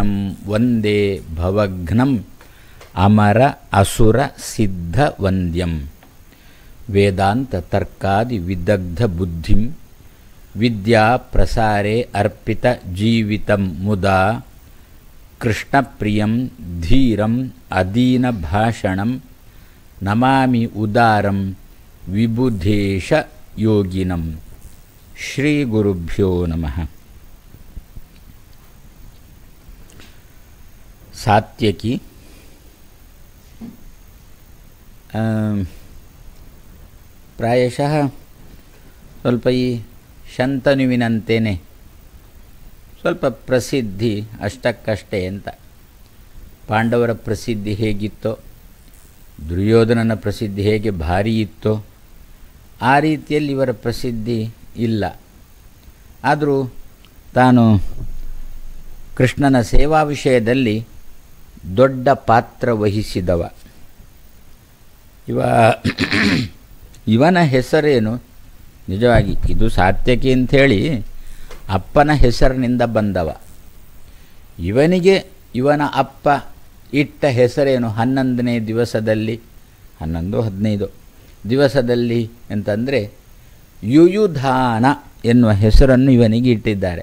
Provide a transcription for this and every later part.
ं वन्दे भवघ्नम् अमर असुरसिद्धवन्द्यं वेदान्ततर्कादिविदग्धबुद्धिं जीवितं मुदा कृष्णप्रियं भाषणं नमामि उदारं विबुधेशयोगिनं श्रीगुरुभ्यो नमः ಸಾತ್ಯಕಿ ಪ್ರಾಯಶಃ ಸ್ವಲ್ಪ ಈ ಶಂತನುವಿನಂತೇನೆ ಸ್ವಲ್ಪ ಪ್ರಸಿದ್ಧಿ ಅಷ್ಟಕ್ಕಷ್ಟೇ ಅಂತ ಪಾಂಡವರ ಪ್ರಸಿದ್ಧಿ ಹೇಗಿತ್ತೋ ದುರ್ಯೋಧನನ ಪ್ರಸಿದ್ಧಿ ಹೇಗೆ ಭಾರೀ ಇತ್ತೋ ಆ ರೀತಿಯಲ್ಲಿ ಇವರ ಪ್ರಸಿದ್ಧಿ ಇಲ್ಲ ಆದರೂ ತಾನು ಕೃಷ್ಣನ ಸೇವಾ ವಿಷಯದಲ್ಲಿ ದೊಡ್ಡ ಪಾತ್ರ ವಹಿಸಿದವ ಇವ ಇವನ ಹೆಸರೇನು ನಿಜವಾಗಿ ಇದು ಸಾತ್ಯಕಿ ಅಂಥೇಳಿ ಅಪ್ಪನ ಹೆಸರಿನಿಂದ ಬಂದವ ಇವನಿಗೆ ಇವನ ಅಪ್ಪ ಇಟ್ಟ ಹೆಸರೇನು ಹನ್ನೊಂದನೇ ದಿವಸದಲ್ಲಿ ಹನ್ನೊಂದು ಹದಿನೈದು ದಿವಸದಲ್ಲಿ ಅಂತಂದರೆ ಯುಯುಧಾನ ಎನ್ನುವ ಹೆಸರನ್ನು ಇವನಿಗೆ ಇಟ್ಟಿದ್ದಾರೆ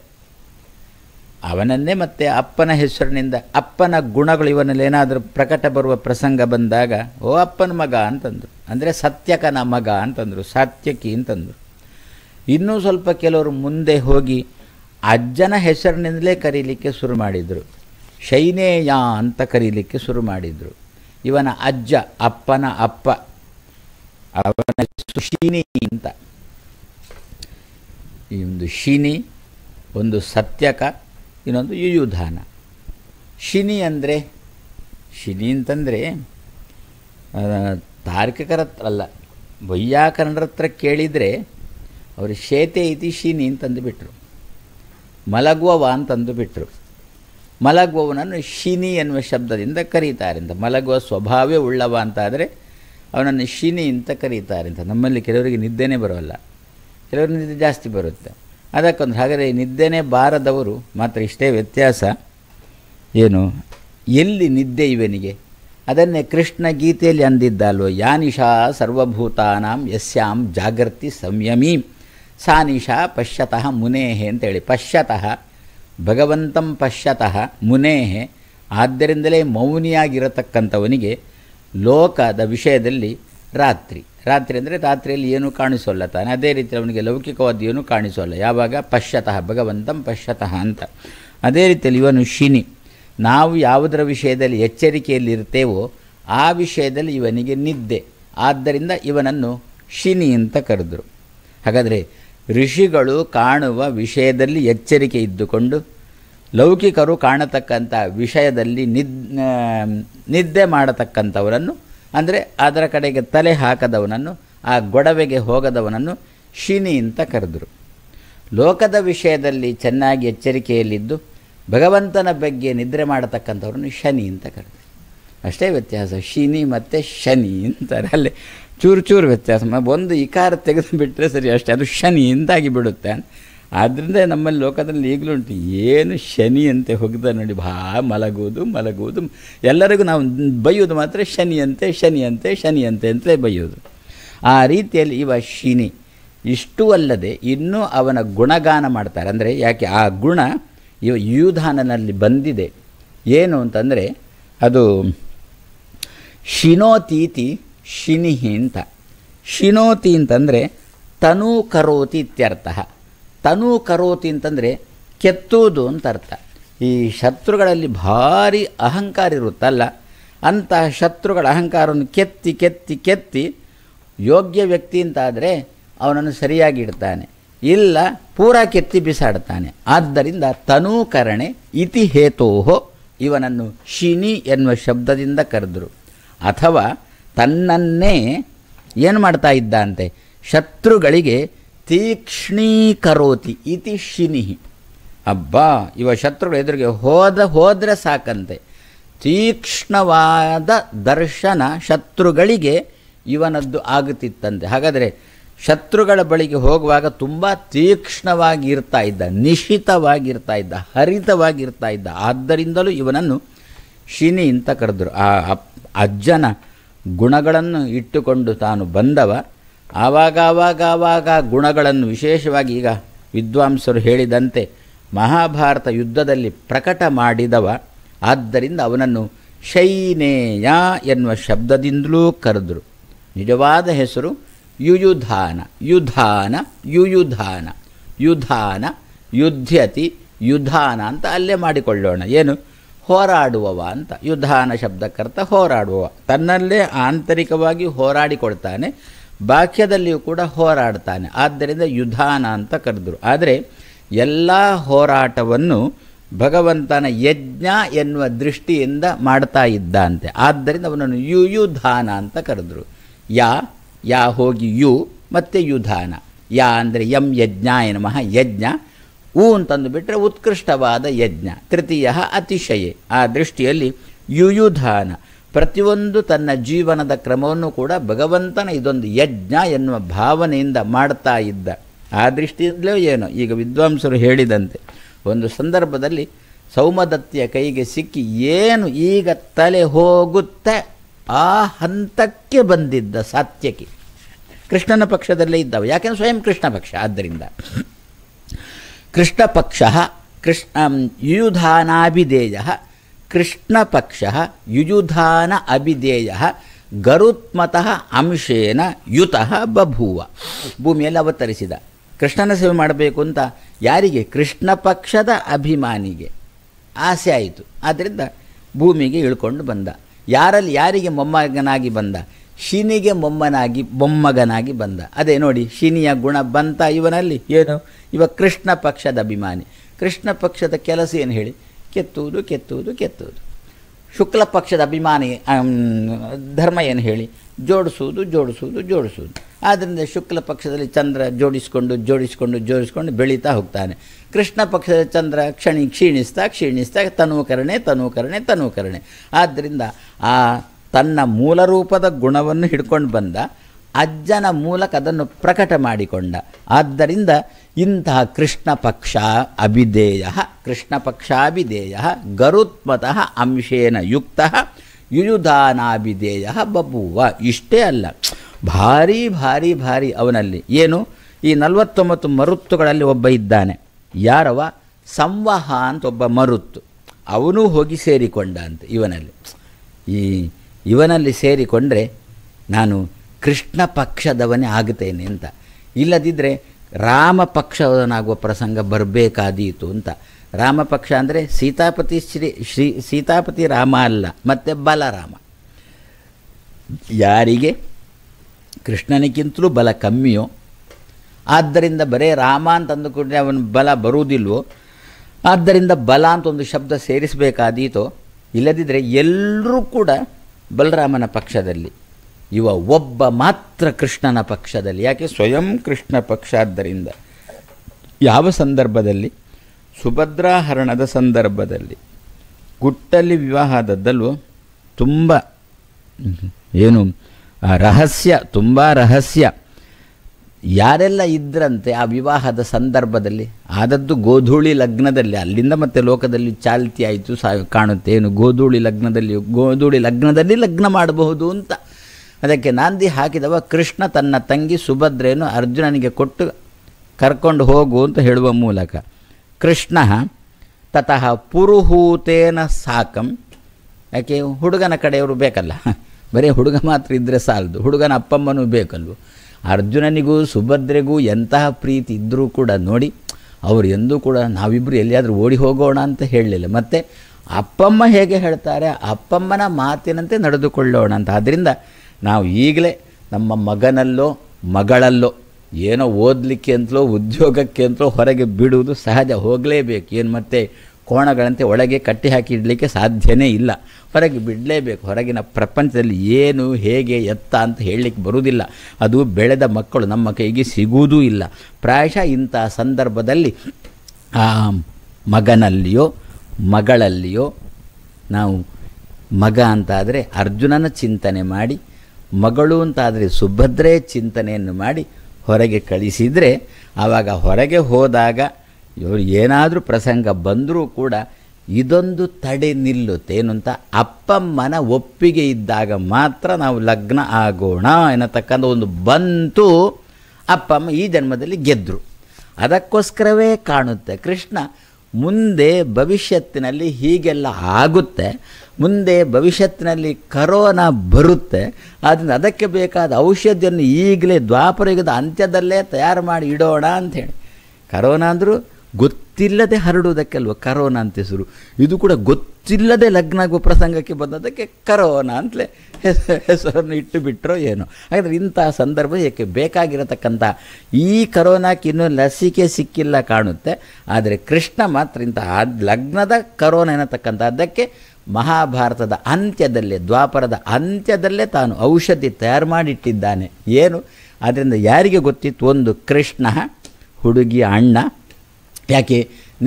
ಅವನನ್ನೇ ಮತ್ತೆ ಅಪ್ಪನ ಹೆಸರಿನಿಂದ ಅಪ್ಪನ ಗುಣಗಳು ಇವನಲ್ಲಿ ಏನಾದರೂ ಪ್ರಕಟ ಬರುವ ಪ್ರಸಂಗ ಬಂದಾಗ ಓ ಅಪ್ಪನ ಮಗ ಅಂತಂದರು ಅಂದರೆ ಸತ್ಯಕನ ಮಗ ಅಂತಂದರು ಸತ್ಯಕಿ ಅಂತಂದರು ಇನ್ನೂ ಸ್ವಲ್ಪ ಕೆಲವರು ಮುಂದೆ ಹೋಗಿ ಅಜ್ಜನ ಹೆಸರಿನಿಂದಲೇ ಕರೀಲಿಕ್ಕೆ ಶುರು ಮಾಡಿದರು ಶೈನೇಯ ಅಂತ ಕರೀಲಿಕ್ಕೆ ಶುರು ಮಾಡಿದರು ಇವನ ಅಜ್ಜ ಅಪ್ಪನ ಅಪ್ಪ ಅವನ ಶೀನಿ ಅಂತ ಈ ಒಂದು ಶೀನಿ ಒಂದು ಸತ್ಯಕ ಇನ್ನೊಂದು ಯುಯುಧಾನ ಶಿನಿ ಅಂದರೆ ಶಿನಿ ಅಂತಂದರೆ ತಾರ್ಕಿಕರ ಅಲ್ಲ ವೈಯಾಕರಣರ ಹತ್ರ ಕೇಳಿದರೆ ಅವರು ಶೇತೆ ಇತಿ ಶಿನಿ ಅಂತಂದು ಬಿಟ್ಟರು ಮಲಗುವವ ಅಂತಂದು ಬಿಟ್ಟರು ಮಲಗುವವನನ್ನು ಶಿನಿ ಎನ್ನುವ ಶಬ್ದದಿಂದ ಅಂತ ಮಲಗುವ ಸ್ವಭಾವೇ ಉಳ್ಳವ ಅಂತಾದರೆ ಅವನನ್ನು ಶಿನಿ ಅಂತ ಕರೀತಾರೆ ಅಂತ ನಮ್ಮಲ್ಲಿ ಕೆಲವರಿಗೆ ನಿದ್ದೆನೇ ಬರೋಲ್ಲ ಕೆಲವರು ನಿದ್ದೆ ಜಾಸ್ತಿ ಬರುತ್ತೆ ಅದಕ್ಕೊಂದು ಹಾಗಾದರೆ ನಿದ್ದೆನೇ ಬಾರದವರು ಮಾತ್ರ ಇಷ್ಟೇ ವ್ಯತ್ಯಾಸ ಏನು ಎಲ್ಲಿ ನಿದ್ದೆ ಇವನಿಗೆ ಅದನ್ನೇ ಕೃಷ್ಣ ಗೀತೆಯಲ್ಲಿ ಯಾ ನಿಶಾ ಸರ್ವಭೂತಾನಾಂ ಯಸ್ಯಾಂ ಜಾಗೃತಿ ಸಂಯಮೀ ಸಾ ನಿಶಾ ಪಶ್ಯತಃ ಮುನೇಹೆ ಅಂತೇಳಿ ಪಶ್ಯತಃ ಭಗವಂತಂ ಪಶ್ಯತಃ ಮುನೇಹೆ ಆದ್ದರಿಂದಲೇ ಮೌನಿಯಾಗಿರತಕ್ಕಂಥವನಿಗೆ ಲೋಕದ ವಿಷಯದಲ್ಲಿ ರಾತ್ರಿ ರಾತ್ರಿ ಅಂದರೆ ರಾತ್ರಿಯಲ್ಲಿ ಏನೂ ಕಾಣಿಸೋಲ್ಲ ತಾನೆ ಅದೇ ರೀತಿ ಅವನಿಗೆ ಲೌಕಿಕವಾದ ಏನೂ ಕಾಣಿಸೋಲ್ಲ ಯಾವಾಗ ಪಶ್ಯತಃ ಭಗವಂತಂ ಪಶ್ಯತಃ ಅಂತ ಅದೇ ರೀತಿಯಲ್ಲಿ ಇವನು ಶಿನಿ ನಾವು ಯಾವುದರ ವಿಷಯದಲ್ಲಿ ಎಚ್ಚರಿಕೆಯಲ್ಲಿರ್ತೇವೋ ಆ ವಿಷಯದಲ್ಲಿ ಇವನಿಗೆ ನಿದ್ದೆ ಆದ್ದರಿಂದ ಇವನನ್ನು ಶಿನಿ ಅಂತ ಕರೆದರು ಹಾಗಾದರೆ ಋಷಿಗಳು ಕಾಣುವ ವಿಷಯದಲ್ಲಿ ಎಚ್ಚರಿಕೆ ಇದ್ದುಕೊಂಡು ಲೌಕಿಕರು ಕಾಣತಕ್ಕಂಥ ವಿಷಯದಲ್ಲಿ ನಿದ್ ನಿದ್ದೆ ಮಾಡತಕ್ಕಂಥವರನ್ನು ಅಂದರೆ ಅದರ ಕಡೆಗೆ ತಲೆ ಹಾಕದವನನ್ನು ಆ ಗೊಡವೆಗೆ ಹೋಗದವನನ್ನು ಶಿನಿ ಅಂತ ಕರೆದರು ಲೋಕದ ವಿಷಯದಲ್ಲಿ ಚೆನ್ನಾಗಿ ಎಚ್ಚರಿಕೆಯಲ್ಲಿದ್ದು ಭಗವಂತನ ಬಗ್ಗೆ ನಿದ್ರೆ ಮಾಡತಕ್ಕಂಥವ್ರನ್ನು ಶನಿ ಅಂತ ಕರೆದರು ಅಷ್ಟೇ ವ್ಯತ್ಯಾಸ ಶಿನಿ ಮತ್ತು ಶನಿ ಅಂತಾರೆ ಅಲ್ಲಿ ಚೂರು ಚೂರು ವ್ಯತ್ಯಾಸ ಒಂದು ಇಕಾರ ತೆಗೆದುಬಿಟ್ರೆ ಸರಿ ಅಷ್ಟೇ ಅದು ಶನಿ ಅಂತಾಗಿ ಬಿಡುತ್ತೆ ಆದ್ದರಿಂದ ನಮ್ಮಲ್ಲಿ ಲೋಕದಲ್ಲಿ ಈಗಲೂ ಉಂಟು ಏನು ಶನಿ ಅಂತೆ ಹೋಗ್ತಾರೆ ನೋಡಿ ಭಾ ಮಲಗುವುದು ಮಲಗುವುದು ಎಲ್ಲರಿಗೂ ನಾವು ಬೈಯೋದು ಮಾತ್ರ ಶನಿಯಂತೆ ಶನಿಯಂತೆ ಶನಿ ಅಂತಲೇ ಬೈಯೋದು ಆ ರೀತಿಯಲ್ಲಿ ಇವ ಶನಿ ಇಷ್ಟು ಅಲ್ಲದೆ ಇನ್ನೂ ಅವನ ಗುಣಗಾನ ಮಾಡ್ತಾರೆ ಅಂದರೆ ಯಾಕೆ ಆ ಗುಣ ಇವ ಯೂಧಾನನಲ್ಲಿ ಬಂದಿದೆ ಏನು ಅಂತಂದರೆ ಅದು ಶಿನೋತೀತಿ ಶಿನಿಹಿ ಅಂತ ಶಿನೋತಿ ಅಂತಂದರೆ ತನೂ ಕರೋತಿ ಇತ್ಯರ್ಥ ತನು ಕರೋತಿ ಅಂತಂದರೆ ಕೆತ್ತುವುದು ಅಂತ ಅರ್ಥ ಈ ಶತ್ರುಗಳಲ್ಲಿ ಭಾರಿ ಅಹಂಕಾರ ಇರುತ್ತಲ್ಲ ಅಂತಹ ಶತ್ರುಗಳ ಅಹಂಕಾರವನ್ನು ಕೆತ್ತಿ ಕೆತ್ತಿ ಕೆತ್ತಿ ಯೋಗ್ಯ ವ್ಯಕ್ತಿ ಅಂತಾದರೆ ಅವನನ್ನು ಸರಿಯಾಗಿ ಇಡ್ತಾನೆ ಇಲ್ಲ ಪೂರಾ ಕೆತ್ತಿ ಬಿಸಾಡ್ತಾನೆ ಆದ್ದರಿಂದ ತನೂಕರಣೆ ಇತಿ ಹೇತೋಹೋ ಇವನನ್ನು ಶಿನಿ ಎನ್ನುವ ಶಬ್ದದಿಂದ ಕರೆದರು ಅಥವಾ ತನ್ನನ್ನೇ ಏನು ಮಾಡ್ತಾ ಇದ್ದಂತೆ ಶತ್ರುಗಳಿಗೆ ತೀಕ್ಷ್ಣೀಕರೋತಿ ಇತಿ ಶಿನಿಹಿ ಅಬ್ಬಾ ಇವ ಶತ್ರುಗಳು ಎದುರಿಗೆ ಹೋದ ಹೋದರೆ ಸಾಕಂತೆ ತೀಕ್ಷ್ಣವಾದ ದರ್ಶನ ಶತ್ರುಗಳಿಗೆ ಇವನದ್ದು ಆಗುತ್ತಿತ್ತಂತೆ ಹಾಗಾದರೆ ಶತ್ರುಗಳ ಬಳಿಗೆ ಹೋಗುವಾಗ ತುಂಬ ತೀಕ್ಷ್ಣವಾಗಿ ಇರ್ತಾ ಇದ್ದ ನಿಶಿತವಾಗಿರ್ತಾ ಇದ್ದ ಹರಿತವಾಗಿರ್ತಾ ಇದ್ದ ಆದ್ದರಿಂದಲೂ ಇವನನ್ನು ಶಿನಿ ಅಂತ ಕರೆದರು ಆ ಅಜ್ಜನ ಗುಣಗಳನ್ನು ಇಟ್ಟುಕೊಂಡು ತಾನು ಬಂದವ ಆವಾಗ ಆವಾಗ ಆವಾಗ ಗುಣಗಳನ್ನು ವಿಶೇಷವಾಗಿ ಈಗ ವಿದ್ವಾಂಸರು ಹೇಳಿದಂತೆ ಮಹಾಭಾರತ ಯುದ್ಧದಲ್ಲಿ ಪ್ರಕಟ ಮಾಡಿದವ ಆದ್ದರಿಂದ ಅವನನ್ನು ಶೈನೇಯ ಎನ್ನುವ ಶಬ್ದದಿಂದಲೂ ಕರೆದರು ನಿಜವಾದ ಹೆಸರು ಯುಯುಧಾನ ಯುಧಾನ ಯುಯುಧಾನ ಯುಧಾನ ಯುದ್ಧತಿ ಯುಧಾನ ಅಂತ ಅಲ್ಲೇ ಮಾಡಿಕೊಳ್ಳೋಣ ಏನು ಹೋರಾಡುವವ ಅಂತ ಯುಧಾನ ಶಬ್ದಕ್ಕರ್ಥ ಹೋರಾಡುವವ ತನ್ನಲ್ಲೇ ಆಂತರಿಕವಾಗಿ ಹೋರಾಡಿಕೊಳ್ತಾನೆ ಬಾಕ್ಯದಲ್ಲಿಯೂ ಕೂಡ ಹೋರಾಡ್ತಾನೆ ಆದ್ದರಿಂದ ಯುಧಾನ ಅಂತ ಕರೆದರು ಆದರೆ ಎಲ್ಲ ಹೋರಾಟವನ್ನು ಭಗವಂತನ ಯಜ್ಞ ಎನ್ನುವ ದೃಷ್ಟಿಯಿಂದ ಮಾಡ್ತಾ ಇದ್ದಂತೆ ಆದ್ದರಿಂದ ಅವನನ್ನು ಯುಯುಧಾನ ಅಂತ ಕರೆದರು ಯಾ ಯಾ ಹೋಗಿ ಯು ಮತ್ತು ಯುಧಾನ ಯಾ ಅಂದರೆ ಯಂ ಯಜ್ಞ ಎನ್ನುವ ಯಜ್ಞ ಊ ಅಂತಂದು ಬಿಟ್ಟರೆ ಉತ್ಕೃಷ್ಟವಾದ ಯಜ್ಞ ತೃತೀಯ ಅತಿಶಯೇ ಆ ದೃಷ್ಟಿಯಲ್ಲಿ ಯುಯುಧಾನ ಪ್ರತಿಯೊಂದು ತನ್ನ ಜೀವನದ ಕ್ರಮವನ್ನು ಕೂಡ ಭಗವಂತನ ಇದೊಂದು ಯಜ್ಞ ಎನ್ನುವ ಭಾವನೆಯಿಂದ ಮಾಡ್ತಾ ಇದ್ದ ಆ ದೃಷ್ಟಿಯಿಂದಲೇ ಏನು ಈಗ ವಿದ್ವಾಂಸರು ಹೇಳಿದಂತೆ ಒಂದು ಸಂದರ್ಭದಲ್ಲಿ ಸೌಮದತ್ತಿಯ ಕೈಗೆ ಸಿಕ್ಕಿ ಏನು ಈಗ ತಲೆ ಹೋಗುತ್ತೆ ಆ ಹಂತಕ್ಕೆ ಬಂದಿದ್ದ ಸಾತ್ಯಕಿ ಕೃಷ್ಣನ ಪಕ್ಷದಲ್ಲೇ ಇದ್ದಾವೆ ಯಾಕೆಂದರೆ ಸ್ವಯಂ ಕೃಷ್ಣ ಪಕ್ಷ ಆದ್ದರಿಂದ ಕೃಷ್ಣ ಪಕ್ಷ ಕೃಷ್ಣ ಯುಧಾನಾಭಿಧೇಯ ಕೃಷ್ಣ ಪಕ್ಷ ಯುಜುಧಾನ ಅಭಿಧೇಯ ಗರುತ್ಮತಃ ಅಂಶೇನ ಯುತಃ ಬಭೂವ ಭೂಮಿಯಲ್ಲಿ ಅವತರಿಸಿದ ಕೃಷ್ಣನ ಸೇವೆ ಮಾಡಬೇಕು ಅಂತ ಯಾರಿಗೆ ಕೃಷ್ಣ ಪಕ್ಷದ ಅಭಿಮಾನಿಗೆ ಆಸೆ ಆಯಿತು ಆದ್ದರಿಂದ ಭೂಮಿಗೆ ಇಳ್ಕೊಂಡು ಬಂದ ಯಾರಲ್ಲಿ ಯಾರಿಗೆ ಮೊಮ್ಮಗನಾಗಿ ಬಂದ ಶಿನಿಗೆ ಮೊಮ್ಮನಾಗಿ ಮೊಮ್ಮಗನಾಗಿ ಬಂದ ಅದೇ ನೋಡಿ ಶಿನಿಯ ಗುಣ ಬಂತ ಇವನಲ್ಲಿ ಏನು ಇವ ಕೃಷ್ಣ ಪಕ್ಷದ ಅಭಿಮಾನಿ ಕೃಷ್ಣ ಪಕ್ಷದ ಕೆಲಸ ಏನು ಹೇಳಿ ಕೆತ್ತುವುದು ಕೆತ್ತುವುದು ಕೆತ್ತುವುದು ಶುಕ್ಲ ಪಕ್ಷದ ಅಭಿಮಾನಿ ಧರ್ಮ ಏನು ಹೇಳಿ ಜೋಡಿಸುವುದು ಜೋಡಿಸುವುದು ಜೋಡಿಸುವುದು ಆದ್ದರಿಂದ ಶುಕ್ಲ ಪಕ್ಷದಲ್ಲಿ ಚಂದ್ರ ಜೋಡಿಸಿಕೊಂಡು ಜೋಡಿಸಿಕೊಂಡು ಜೋಡಿಸಿಕೊಂಡು ಬೆಳೀತಾ ಹೋಗ್ತಾನೆ ಕೃಷ್ಣ ಪಕ್ಷದ ಚಂದ್ರ ಕ್ಷಣಿ ಕ್ಷೀಣಿಸ್ತಾ ಕ್ಷೀಣಿಸ್ತಾ ತನುಕರಣೆ ತನುಕರಣೆ ತನುಕರಣೆ ಆದ್ದರಿಂದ ಆ ತನ್ನ ಮೂಲ ರೂಪದ ಗುಣವನ್ನು ಹಿಡ್ಕೊಂಡು ಬಂದ ಅಜ್ಜನ ಮೂಲಕ ಅದನ್ನು ಪ್ರಕಟ ಮಾಡಿಕೊಂಡ ಆದ್ದರಿಂದ ಇಂತಹ ಕೃಷ್ಣ ಪಕ್ಷ ಅಭಿಧೇಯ ಕೃಷ್ಣ ಪಕ್ಷಾಭಿಧೇಯ ಗರುತ್ಮತಃ ಅಂಶೇನ ಯುಕ್ತ ಯುಯುಧಾನಾಭಿಧೇಯ ಬಬುವ ಇಷ್ಟೇ ಅಲ್ಲ ಭಾರಿ ಭಾರಿ ಭಾರಿ ಅವನಲ್ಲಿ ಏನು ಈ ನಲವತ್ತೊಂಬತ್ತು ಮರುತ್ತುಗಳಲ್ಲಿ ಒಬ್ಬ ಇದ್ದಾನೆ ಯಾರವ ಸಂವಹ ಅಂತ ಒಬ್ಬ ಮರುತ್ತು ಅವನೂ ಹೋಗಿ ಸೇರಿಕೊಂಡ ಅಂತ ಇವನಲ್ಲಿ ಈ ಇವನಲ್ಲಿ ಸೇರಿಕೊಂಡ್ರೆ ನಾನು ಕೃಷ್ಣ ಪಕ್ಷದವನೇ ಆಗುತ್ತೇನೆ ಅಂತ ಇಲ್ಲದಿದ್ದರೆ ರಾಮ ಪಕ್ಷವನಾಗುವ ಪ್ರಸಂಗ ಬರಬೇಕಾದೀತು ಅಂತ ರಾಮಪಕ್ಷ ಅಂದರೆ ಸೀತಾಪತಿ ಶ್ರೀ ಶ್ರೀ ಸೀತಾಪತಿ ರಾಮ ಅಲ್ಲ ಮತ್ತು ಬಲರಾಮ ಯಾರಿಗೆ ಕೃಷ್ಣನಿಗಿಂತಲೂ ಬಲ ಕಮ್ಮಿಯೋ ಆದ್ದರಿಂದ ಬರೇ ರಾಮ ಅಂತ ಅಂದುಕೊಂಡ್ರೆ ಅವನ ಬಲ ಬರುವುದಿಲ್ವೋ ಆದ್ದರಿಂದ ಬಲ ಅಂತ ಒಂದು ಶಬ್ದ ಸೇರಿಸಬೇಕಾದೀತೋ ಇಲ್ಲದಿದ್ದರೆ ಎಲ್ಲರೂ ಕೂಡ ಬಲರಾಮನ ಪಕ್ಷದಲ್ಲಿ ಇವ ಒಬ್ಬ ಮಾತ್ರ ಕೃಷ್ಣನ ಪಕ್ಷದಲ್ಲಿ ಯಾಕೆ ಸ್ವಯಂ ಕೃಷ್ಣ ಪಕ್ಷ ಆದ್ದರಿಂದ ಯಾವ ಸಂದರ್ಭದಲ್ಲಿ ಸುಭದ್ರಾಹರಣದ ಸಂದರ್ಭದಲ್ಲಿ ಗುಟ್ಟಲ್ಲಿ ವಿವಾಹ ಆದದ್ದಲ್ಲೂ ತುಂಬ ಏನು ರಹಸ್ಯ ತುಂಬ ರಹಸ್ಯ ಯಾರೆಲ್ಲ ಇದ್ರಂತೆ ಆ ವಿವಾಹದ ಸಂದರ್ಭದಲ್ಲಿ ಆದದ್ದು ಗೋಧೂಳಿ ಲಗ್ನದಲ್ಲಿ ಅಲ್ಲಿಂದ ಮತ್ತೆ ಲೋಕದಲ್ಲಿ ಚಾಲ್ತಿಯಾಯಿತು ಸಾ ಕಾಣುತ್ತೆ ಏನು ಗೋಧೂಳಿ ಲಗ್ನದಲ್ಲಿ ಗೋಧೂಳಿ ಲಗ್ನದಲ್ಲಿ ಲಗ್ನ ಮಾಡಬಹುದು ಅಂತ ಅದಕ್ಕೆ ನಾಂದಿ ಹಾಕಿದವ ಕೃಷ್ಣ ತನ್ನ ತಂಗಿ ಸುಭದ್ರೆಯನ್ನು ಅರ್ಜುನನಿಗೆ ಕೊಟ್ಟು ಕರ್ಕೊಂಡು ಹೋಗು ಅಂತ ಹೇಳುವ ಮೂಲಕ ಕೃಷ್ಣ ತತಃ ಪುರುಹೂತೇನ ಸಾಕಂ ಯಾಕೆ ಹುಡುಗನ ಕಡೆಯವರು ಬೇಕಲ್ಲ ಬರೀ ಹುಡುಗ ಮಾತ್ರ ಇದ್ದರೆ ಸಾಲದು ಹುಡುಗನ ಅಪ್ಪಮ್ಮನೂ ಬೇಕಲ್ವ ಅರ್ಜುನನಿಗೂ ಸುಭದ್ರೆಗೂ ಎಂತಹ ಪ್ರೀತಿ ಇದ್ದರೂ ಕೂಡ ನೋಡಿ ಅವರು ಎಂದೂ ಕೂಡ ನಾವಿಬ್ಬರು ಎಲ್ಲಿಯಾದರೂ ಓಡಿ ಹೋಗೋಣ ಅಂತ ಹೇಳಲಿಲ್ಲ ಮತ್ತು ಅಪ್ಪಮ್ಮ ಹೇಗೆ ಹೇಳ್ತಾರೆ ಅಪ್ಪಮ್ಮನ ಮಾತಿನಂತೆ ನಡೆದುಕೊಳ್ಳೋಣ ಅಂತ ಆದ್ದರಿಂದ ನಾವು ಈಗಲೇ ನಮ್ಮ ಮಗನಲ್ಲೋ ಮಗಳಲ್ಲೋ ಏನೋ ಓದಲಿಕ್ಕೆ ಅಂತಲೋ ಉದ್ಯೋಗಕ್ಕೆ ಅಂತಲೋ ಹೊರಗೆ ಬಿಡುವುದು ಸಹಜ ಹೋಗಲೇಬೇಕು ಏನು ಮತ್ತೆ ಕೋಣಗಳಂತೆ ಒಳಗೆ ಕಟ್ಟಿ ಹಾಕಿ ಇಡಲಿಕ್ಕೆ ಸಾಧ್ಯನೇ ಇಲ್ಲ ಹೊರಗೆ ಬಿಡಲೇಬೇಕು ಹೊರಗಿನ ಪ್ರಪಂಚದಲ್ಲಿ ಏನು ಹೇಗೆ ಎತ್ತ ಅಂತ ಹೇಳಲಿಕ್ಕೆ ಬರುವುದಿಲ್ಲ ಅದು ಬೆಳೆದ ಮಕ್ಕಳು ನಮ್ಮ ಕೈಗೆ ಸಿಗುವುದೂ ಇಲ್ಲ ಪ್ರಾಯಶಃ ಇಂಥ ಸಂದರ್ಭದಲ್ಲಿ ಆ ಮಗನಲ್ಲಿಯೋ ಮಗಳಲ್ಲಿಯೋ ನಾವು ಮಗ ಅಂತಾದರೆ ಅರ್ಜುನನ ಚಿಂತನೆ ಮಾಡಿ ಮಗಳು ಅಂತಾದರೆ ಸುಭದ್ರೆ ಚಿಂತನೆಯನ್ನು ಮಾಡಿ ಹೊರಗೆ ಕಳಿಸಿದರೆ ಆವಾಗ ಹೊರಗೆ ಹೋದಾಗ ಇವರು ಏನಾದರೂ ಪ್ರಸಂಗ ಬಂದರೂ ಕೂಡ ಇದೊಂದು ತಡೆ ನಿಲ್ಲುತ್ತೆ ಏನು ಅಂತ ಅಪ್ಪಮ್ಮನ ಒಪ್ಪಿಗೆ ಇದ್ದಾಗ ಮಾತ್ರ ನಾವು ಲಗ್ನ ಆಗೋಣ ಎನ್ನತಕ್ಕಂಥ ಒಂದು ಬಂತು ಅಪ್ಪಮ್ಮ ಈ ಜನ್ಮದಲ್ಲಿ ಗೆದ್ದರು ಅದಕ್ಕೋಸ್ಕರವೇ ಕಾಣುತ್ತೆ ಕೃಷ್ಣ ಮುಂದೆ ಭವಿಷ್ಯತ್ತಿನಲ್ಲಿ ಹೀಗೆಲ್ಲ ಆಗುತ್ತೆ ಮುಂದೆ ಭವಿಷ್ಯತ್ತಿನಲ್ಲಿ ಕರೋನಾ ಬರುತ್ತೆ ಆದ್ದರಿಂದ ಅದಕ್ಕೆ ಬೇಕಾದ ಔಷಧಿಯನ್ನು ಈಗಲೇ ದ್ವಾಪರಯುಗದ ಅಂತ್ಯದಲ್ಲೇ ತಯಾರು ಮಾಡಿ ಇಡೋಣ ಅಂಥೇಳಿ ಕರೋನಾ ಅಂದರೂ ಗೊತ್ತಿಲ್ಲದೆ ಹರಡುವುದಕ್ಕೆಲ್ವ ಕರೋನಾ ಅಂತ ಹೆಸರು ಇದು ಕೂಡ ಗೊತ್ತಿಲ್ಲದೆ ಲಗ್ನ ಆಗುವ ಪ್ರಸಂಗಕ್ಕೆ ಬಂದದ್ದಕ್ಕೆ ಕರೋನಾ ಅಂತಲೇ ಹೆಸರನ್ನು ಇಟ್ಟು ಬಿಟ್ಟರೋ ಏನೋ ಹಾಗಾದರೆ ಇಂತಹ ಸಂದರ್ಭ ಏಕೆ ಬೇಕಾಗಿರತಕ್ಕಂಥ ಈ ಕರೋನಾಕ್ಕೆ ಇನ್ನೂ ಲಸಿಕೆ ಸಿಕ್ಕಿಲ್ಲ ಕಾಣುತ್ತೆ ಆದರೆ ಕೃಷ್ಣ ಮಾತ್ರ ಇಂತಹ ಲಗ್ನದ ಕರೋನಾ ಅದಕ್ಕೆ ಮಹಾಭಾರತದ ಅಂತ್ಯದಲ್ಲೇ ದ್ವಾಪರದ ಅಂತ್ಯದಲ್ಲೇ ತಾನು ಔಷಧಿ ತಯಾರು ಮಾಡಿಟ್ಟಿದ್ದಾನೆ ಏನು ಅದರಿಂದ ಯಾರಿಗೆ ಗೊತ್ತಿತ್ತು ಒಂದು ಕೃಷ್ಣ ಹುಡುಗಿಯ ಅಣ್ಣ ಯಾಕೆ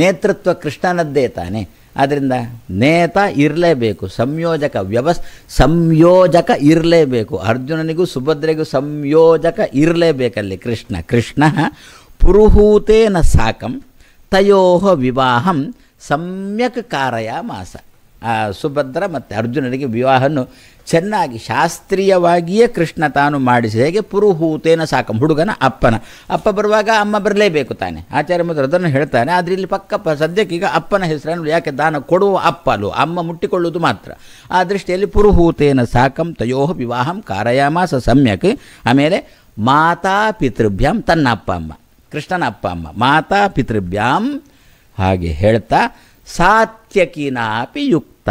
ನೇತೃತ್ವ ಕೃಷ್ಣನದ್ದೇ ತಾನೆ ಆದ್ದರಿಂದ ನೇತ ಇರಲೇಬೇಕು ಸಂಯೋಜಕ ವ್ಯವಸ್ ಸಂಯೋಜಕ ಇರಲೇಬೇಕು ಅರ್ಜುನನಿಗೂ ಸುಭದ್ರೆಗೂ ಸಂಯೋಜಕ ಇರಲೇಬೇಕಲ್ಲಿ ಕೃಷ್ಣ ಕೃಷ್ಣ ಪುರುಹೂತೇನ ಸಾಕಂ ತಯೋಹ ವಿವಾಹಂ ಸಮ್ಯಕ್ ಕಾರಯ ಸುಭದ್ರ ಮತ್ತು ಅರ್ಜುನರಿಗೆ ವಿವಾಹವನ್ನು ಚೆನ್ನಾಗಿ ಶಾಸ್ತ್ರೀಯವಾಗಿಯೇ ಕೃಷ್ಣ ತಾನು ಮಾಡಿಸಿದ ಹೇಗೆ ಪುರುಹೂತೇನ ಸಾಕಂ ಹುಡುಗನ ಅಪ್ಪನ ಅಪ್ಪ ಬರುವಾಗ ಅಮ್ಮ ಬರಲೇಬೇಕು ತಾನೆ ಆಚಾರ್ಯ ಅದನ್ನು ಹೇಳ್ತಾನೆ ಆದರೆ ಇಲ್ಲಿ ಪಕ್ಕ ಸದ್ಯಕ್ಕೀಗ ಅಪ್ಪನ ಹೆಸರನ್ನು ಯಾಕೆ ದಾನ ಕೊಡುವ ಅಪ್ಪಲು ಅಮ್ಮ ಮುಟ್ಟಿಕೊಳ್ಳುವುದು ಮಾತ್ರ ಆ ದೃಷ್ಟಿಯಲ್ಲಿ ಪುರುಹೂತೇನ ಸಾಕಂ ತಯೋ ವಿವಾಹಂ ಕಾರಯಾಮಾಸ ಸಮ್ಯಕ್ ಆಮೇಲೆ ಮಾತಾ ಪಿತೃಭ್ಯಾಂ ತನ್ನ ಅಪ್ಪ ಅಮ್ಮ ಕೃಷ್ಣನ ಅಪ್ಪ ಅಮ್ಮ ಮಾತಾ ಪಿತೃಭ್ಯಾಂ ಹಾಗೆ ಹೇಳ್ತಾ ಸಾತ್ ಸತ್ಯಕಿನಾಪಿ ಯುಕ್ತ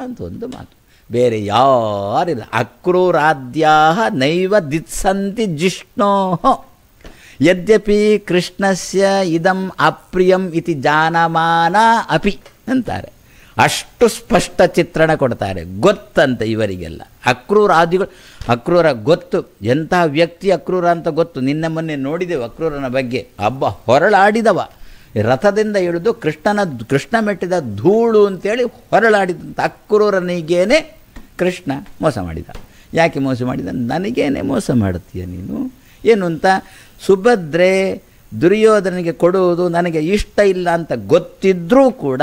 ಅಂತ ಒಂದು ಮಾತು ಬೇರೆ ಯಾರಿಲ್ಲ ಅಕ್ರೂರಾಧ್ಯಾ ನೈವ ದಿತ್ಸಂತಿ ಜಿಷ್ಣೋ ಯದ್ಯಪಿ ಕೃಷ್ಣಸ್ಯ ಇದಂ ಅಪ್ರಿಯಂ ಇತಿ ಜಾನಮಾನ ಅಪಿ ಅಂತಾರೆ ಅಷ್ಟು ಸ್ಪಷ್ಟ ಚಿತ್ರಣ ಕೊಡ್ತಾರೆ ಗೊತ್ತಂತೆ ಇವರಿಗೆಲ್ಲ ಅಕ್ರೂರಾದಿಗಳು ಅಕ್ರೂರ ಗೊತ್ತು ಎಂಥ ವ್ಯಕ್ತಿ ಅಕ್ರೂರ ಅಂತ ಗೊತ್ತು ನಿನ್ನೆ ಮೊನ್ನೆ ನೋಡಿದೆವು ಅಕ್ರೂರನ ಬಗ್ಗೆ ಹಬ್ಬ ಹೊರಳಾಡಿದವ ರಥದಿಂದ ಇಳಿದು ಕೃಷ್ಣನ ಕೃಷ್ಣ ಮೆಟ್ಟಿದ ಧೂಳು ಅಂತೇಳಿ ಹೊರಳಾಡಿದಂಥ ಅಕ್ರೂರನಿಗೇನೆ ಕೃಷ್ಣ ಮೋಸ ಮಾಡಿದ ಯಾಕೆ ಮೋಸ ಮಾಡಿದ ನನಗೇನೆ ಮೋಸ ಮಾಡುತ್ತೀಯ ನೀನು ಏನು ಅಂತ ಸುಭದ್ರೆ ದುರ್ಯೋಧನಿಗೆ ಕೊಡುವುದು ನನಗೆ ಇಷ್ಟ ಇಲ್ಲ ಅಂತ ಗೊತ್ತಿದ್ದರೂ ಕೂಡ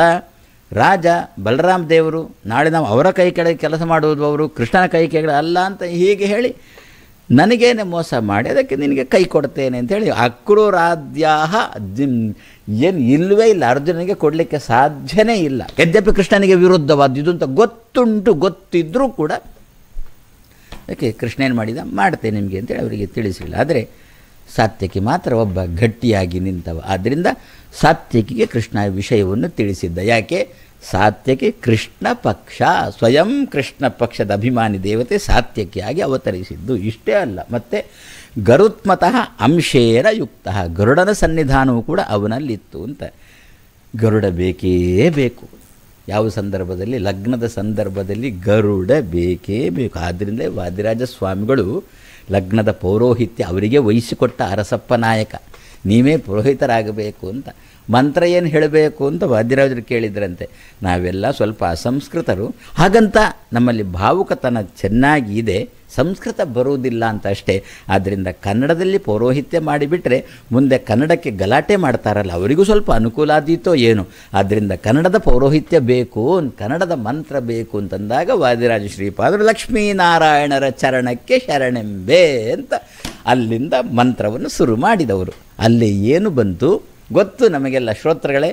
ರಾಜ ಬಲರಾಮ ದೇವರು ನಾಳೆ ನಾವು ಅವರ ಕೈ ಕೆಳಗೆ ಕೆಲಸ ಮಾಡುವುದು ಅವರು ಕೃಷ್ಣನ ಕೈ ಕೆಳಗೆ ಅಲ್ಲ ಅಂತ ಹೀಗೆ ಹೇಳಿ ನನಗೇನೆ ಮೋಸ ಮಾಡಿ ಅದಕ್ಕೆ ನಿನಗೆ ಕೈ ಕೊಡ್ತೇನೆ ಅಂತ ಹೇಳಿ ಅಕ್ರೂರಾದ್ಯಾಹ ಏನು ಇಲ್ಲವೇ ಇಲ್ಲ ಅರ್ಜುನನಿಗೆ ಕೊಡಲಿಕ್ಕೆ ಸಾಧ್ಯನೇ ಇಲ್ಲ ಯದ್ಯಪಿ ಕೃಷ್ಣನಿಗೆ ಇದು ಅಂತ ಗೊತ್ತುಂಟು ಗೊತ್ತಿದ್ದರೂ ಕೂಡ ಯಾಕೆ ಕೃಷ್ಣ ಏನು ಮಾಡಿದ ಮಾಡ್ತೇನೆ ನಿಮಗೆ ಅಂತೇಳಿ ಅವರಿಗೆ ತಿಳಿಸಿಲ್ಲ ಆದರೆ ಸಾತ್ಯಕಿ ಮಾತ್ರ ಒಬ್ಬ ಗಟ್ಟಿಯಾಗಿ ನಿಂತವ ಆದ್ದರಿಂದ ಸಾತ್ಯಕಿಗೆ ಕೃಷ್ಣ ವಿಷಯವನ್ನು ತಿಳಿಸಿದ್ದ ಯಾಕೆ ಸಾತ್ಯಕ್ಕೆ ಕೃಷ್ಣ ಪಕ್ಷ ಸ್ವಯಂ ಕೃಷ್ಣ ಪಕ್ಷದ ಅಭಿಮಾನಿ ದೇವತೆ ಸಾತ್ಯಕಿಯಾಗಿ ಅವತರಿಸಿದ್ದು ಇಷ್ಟೇ ಅಲ್ಲ ಮತ್ತು ಗರುತ್ಮತಃ ಅಂಶೇರ ಯುಕ್ತ ಗರುಡನ ಸನ್ನಿಧಾನವು ಕೂಡ ಅವನಲ್ಲಿತ್ತು ಅಂತ ಗರುಡ ಬೇಕೇ ಬೇಕು ಯಾವ ಸಂದರ್ಭದಲ್ಲಿ ಲಗ್ನದ ಸಂದರ್ಭದಲ್ಲಿ ಗರುಡ ಬೇಕೇ ಬೇಕು ಆದ್ದರಿಂದ ವಾದಿರಾಜ ಸ್ವಾಮಿಗಳು ಲಗ್ನದ ಪೌರೋಹಿತ್ಯ ಅವರಿಗೆ ವಹಿಸಿಕೊಟ್ಟ ಅರಸಪ್ಪ ನಾಯಕ ನೀವೇ ಪುರೋಹಿತರಾಗಬೇಕು ಅಂತ ಮಂತ್ರ ಏನು ಹೇಳಬೇಕು ಅಂತ ವಾದ್ಯರಾಜರು ಕೇಳಿದ್ರಂತೆ ನಾವೆಲ್ಲ ಸ್ವಲ್ಪ ಅಸಂಸ್ಕೃತರು ಹಾಗಂತ ನಮ್ಮಲ್ಲಿ ಭಾವುಕತನ ಚೆನ್ನಾಗಿ ಇದೆ ಸಂಸ್ಕೃತ ಬರುವುದಿಲ್ಲ ಅಂತ ಅಷ್ಟೇ ಆದ್ದರಿಂದ ಕನ್ನಡದಲ್ಲಿ ಪೌರೋಹಿತ್ಯ ಮಾಡಿಬಿಟ್ರೆ ಮುಂದೆ ಕನ್ನಡಕ್ಕೆ ಗಲಾಟೆ ಮಾಡ್ತಾರಲ್ಲ ಅವರಿಗೂ ಸ್ವಲ್ಪ ಅನುಕೂಲ ಆದೀತೋ ಏನು ಆದ್ದರಿಂದ ಕನ್ನಡದ ಪೌರೋಹಿತ್ಯ ಬೇಕು ಕನ್ನಡದ ಮಂತ್ರ ಬೇಕು ಅಂತಂದಾಗ ವಾದಿರಾಜ ಶ್ರೀಪಾದರು ಲಕ್ಷ್ಮೀನಾರಾಯಣರ ಚರಣಕ್ಕೆ ಶರಣೆಂಬೆ ಅಂತ ಅಲ್ಲಿಂದ ಮಂತ್ರವನ್ನು ಶುರು ಮಾಡಿದವರು ಅಲ್ಲಿ ಏನು ಬಂತು ಗೊತ್ತು ನಮಗೆಲ್ಲ ಶ್ರೋತ್ರಗಳೇ